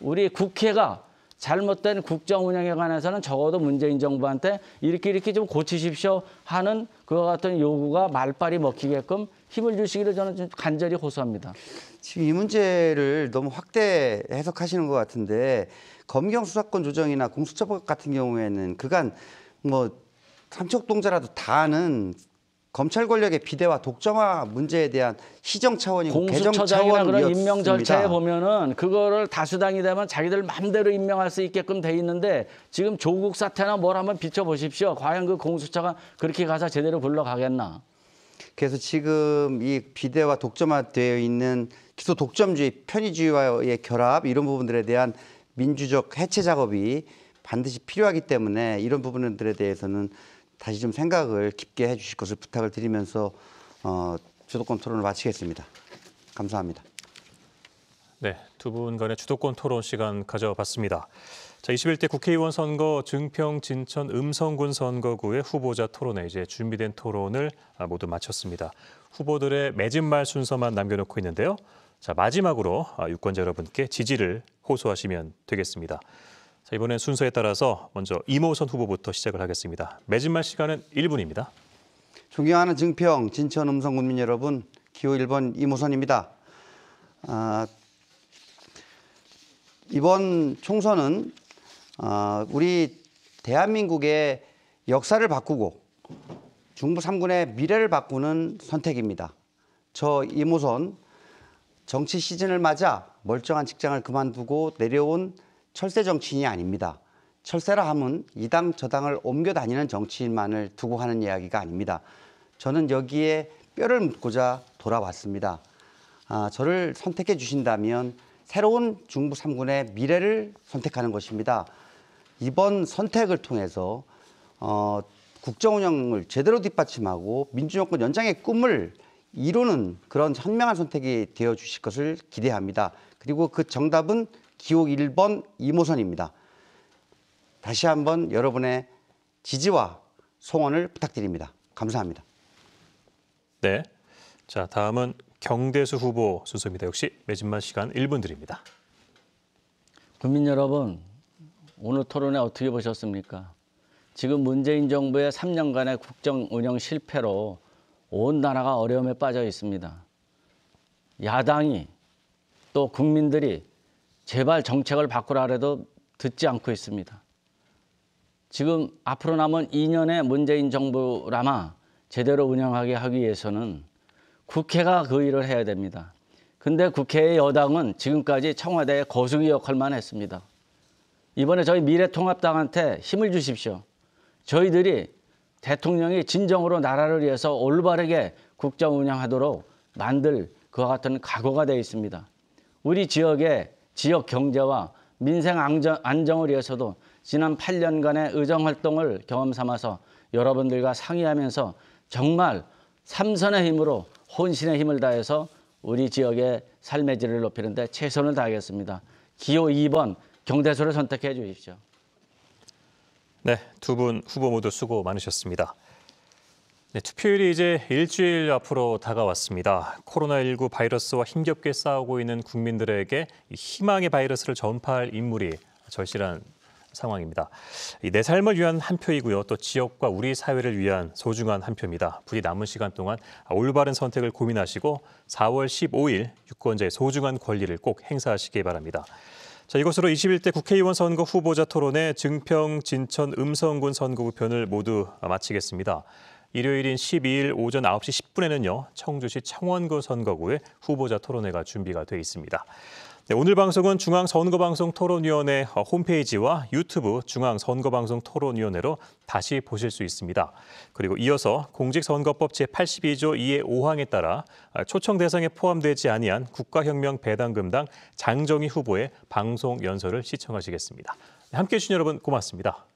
우리 국회가 잘못된 국정 운영에 관해서는 적어도 문재인 정부한테 이렇게 이렇게 좀 고치십시오 하는 그와 같은 요구가 말빨이 먹히게끔 힘을 주시기를 저는 좀 간절히 호소합니다. 지금 이 문제를 너무 확대 해석하시는 것 같은데 검경 수사권 조정이나 공수처법 같은 경우에는 그간 뭐 삼척동자라도 다 아는 검찰 권력의 비대와 독점화 문제에 대한 시정 차원이고 개정 차원이었습니다. 그런 임명 절차에 보면은 그거를 다수당이 되면 자기들 마음대로 임명할 수 있게끔 돼 있는데 지금 조국 사태나 뭘 한번 비춰보십시오. 과연 그 공수처가 그렇게 가서 제대로 굴러가겠나. 그래서 지금 이 비대와 독점화되어 있는 기소 독점주의, 편의주의와의 결합 이런 부분들에 대한 민주적 해체 작업이 반드시 필요하기 때문에 이런 부분들에 대해서는 다시 좀 생각을 깊게 해주실 것을 부탁을 드리면서 어, 주도권 토론을 마치겠습니다. 감사합니다. 네, 두 분 간의 주도권 토론 시간 가져봤습니다. 자, 21대 국회의원 선거 증평 진천 음성군 선거구의 후보자 토론회 이제 준비된 토론을 아, 모두 마쳤습니다. 후보들의 매진말 순서만 남겨놓고 있는데요. 자, 마지막으로 아, 유권자 여러분께 지지를 호소하시면 되겠습니다. 자, 이번엔 순서에 따라서 먼저 이모선 후보부터 시작을 하겠습니다. 매진말 시간은 1분입니다. 존경하는 증평 진천 음성군민 여러분, 기호 1번 이모선입니다. 아, 이번 총선은 아, 우리 대한민국의 역사를 바꾸고 중부 삼군의 미래를 바꾸는 선택입니다. 저 이모선 정치 시즌을 맞아 멀쩡한 직장을 그만두고 내려온 철새 정치인이 아닙니다. 철새라 함은 이당 저당을 옮겨 다니는 정치인만을 두고 하는 이야기가 아닙니다. 저는 여기에 뼈를 묻고자 돌아왔습니다. 아, 저를 선택해 주신다면 새로운 중부 3군의 미래를 선택하는 것입니다. 이번 선택을 통해서 어, 국정 운영을 제대로 뒷받침하고 민주정권 연장의 꿈을 이루는 그런 현명한 선택이 되어 주실 것을 기대합니다. 그리고 그 정답은 기호 1번 이모선입니다. 다시 한번 여러분의 지지와 소원을 부탁드립니다. 감사합니다. 네. 자, 다음은 경대수 후보 순서입니다. 역시 매진만 시간 1분 드립니다. 국민 여러분, 오늘 토론회 어떻게 보셨습니까? 지금 문재인 정부의 3년간의 국정 운영 실패로 온 나라가 어려움에 빠져 있습니다. 야당이 또 국민들이 제발 정책을 바꾸라 해도 듣지 않고 있습니다. 지금 앞으로 남은 2년의 문재인 정부라마 제대로 운영하게 하기 위해서는 국회가 그 일을 해야 됩니다. 근데 국회의 여당은 지금까지 청와대의 거수기 역할만 했습니다. 이번에 저희 미래통합당한테 힘을 주십시오. 저희들이 대통령이 진정으로 나라를 위해서 올바르게 국정 운영하도록 만들 그와 같은 각오가 되어 있습니다. 우리 지역의 지역 경제와 민생 안정, 을 위해서도 지난 8년간의 의정 활동을 경험 삼아서 여러분들과 상의하면서 정말 삼선의 힘으로 혼신의 힘을 다해서 우리 지역의 삶의 질을 높이는데 최선을 다하겠습니다. 기호 2번 경대소를 선택해 주십시오. 네, 두 분 후보 모두 수고 많으셨습니다. 네, 투표일이 이제 일주일 앞으로 다가왔습니다. 코로나19 바이러스와 힘겹게 싸우고 있는 국민들에게 희망의 바이러스를 전파할 인물이 절실한 상황입니다. 내 삶을 위한 한 표이고요. 또 지역과 우리 사회를 위한 소중한 한 표입니다. 부디 남은 시간 동안 올바른 선택을 고민하시고 4월 15일 유권자의 소중한 권리를 꼭 행사하시기 바랍니다. 자, 이것으로 21대 국회의원 선거 후보자 토론회 증평, 진천, 음성군 선거구편을 모두 마치겠습니다. 일요일인 12일 오전 9시 10분에는요, 청주시 창원구 선거구의 후보자 토론회가 준비가 돼 있습니다. 네, 오늘 방송은 중앙선거방송 토론위원회 어, 홈페이지와 유튜브 중앙선거방송 토론위원회로 다시 보실 수 있습니다. 그리고 이어서 공직선거법 제82조 2의 5항에 따라 어, 초청 대상에 포함되지 아니한 국가혁명 배당금당 장정희 후보의 방송 연설을 시청하시겠습니다. 함께해 주신 여러분 고맙습니다.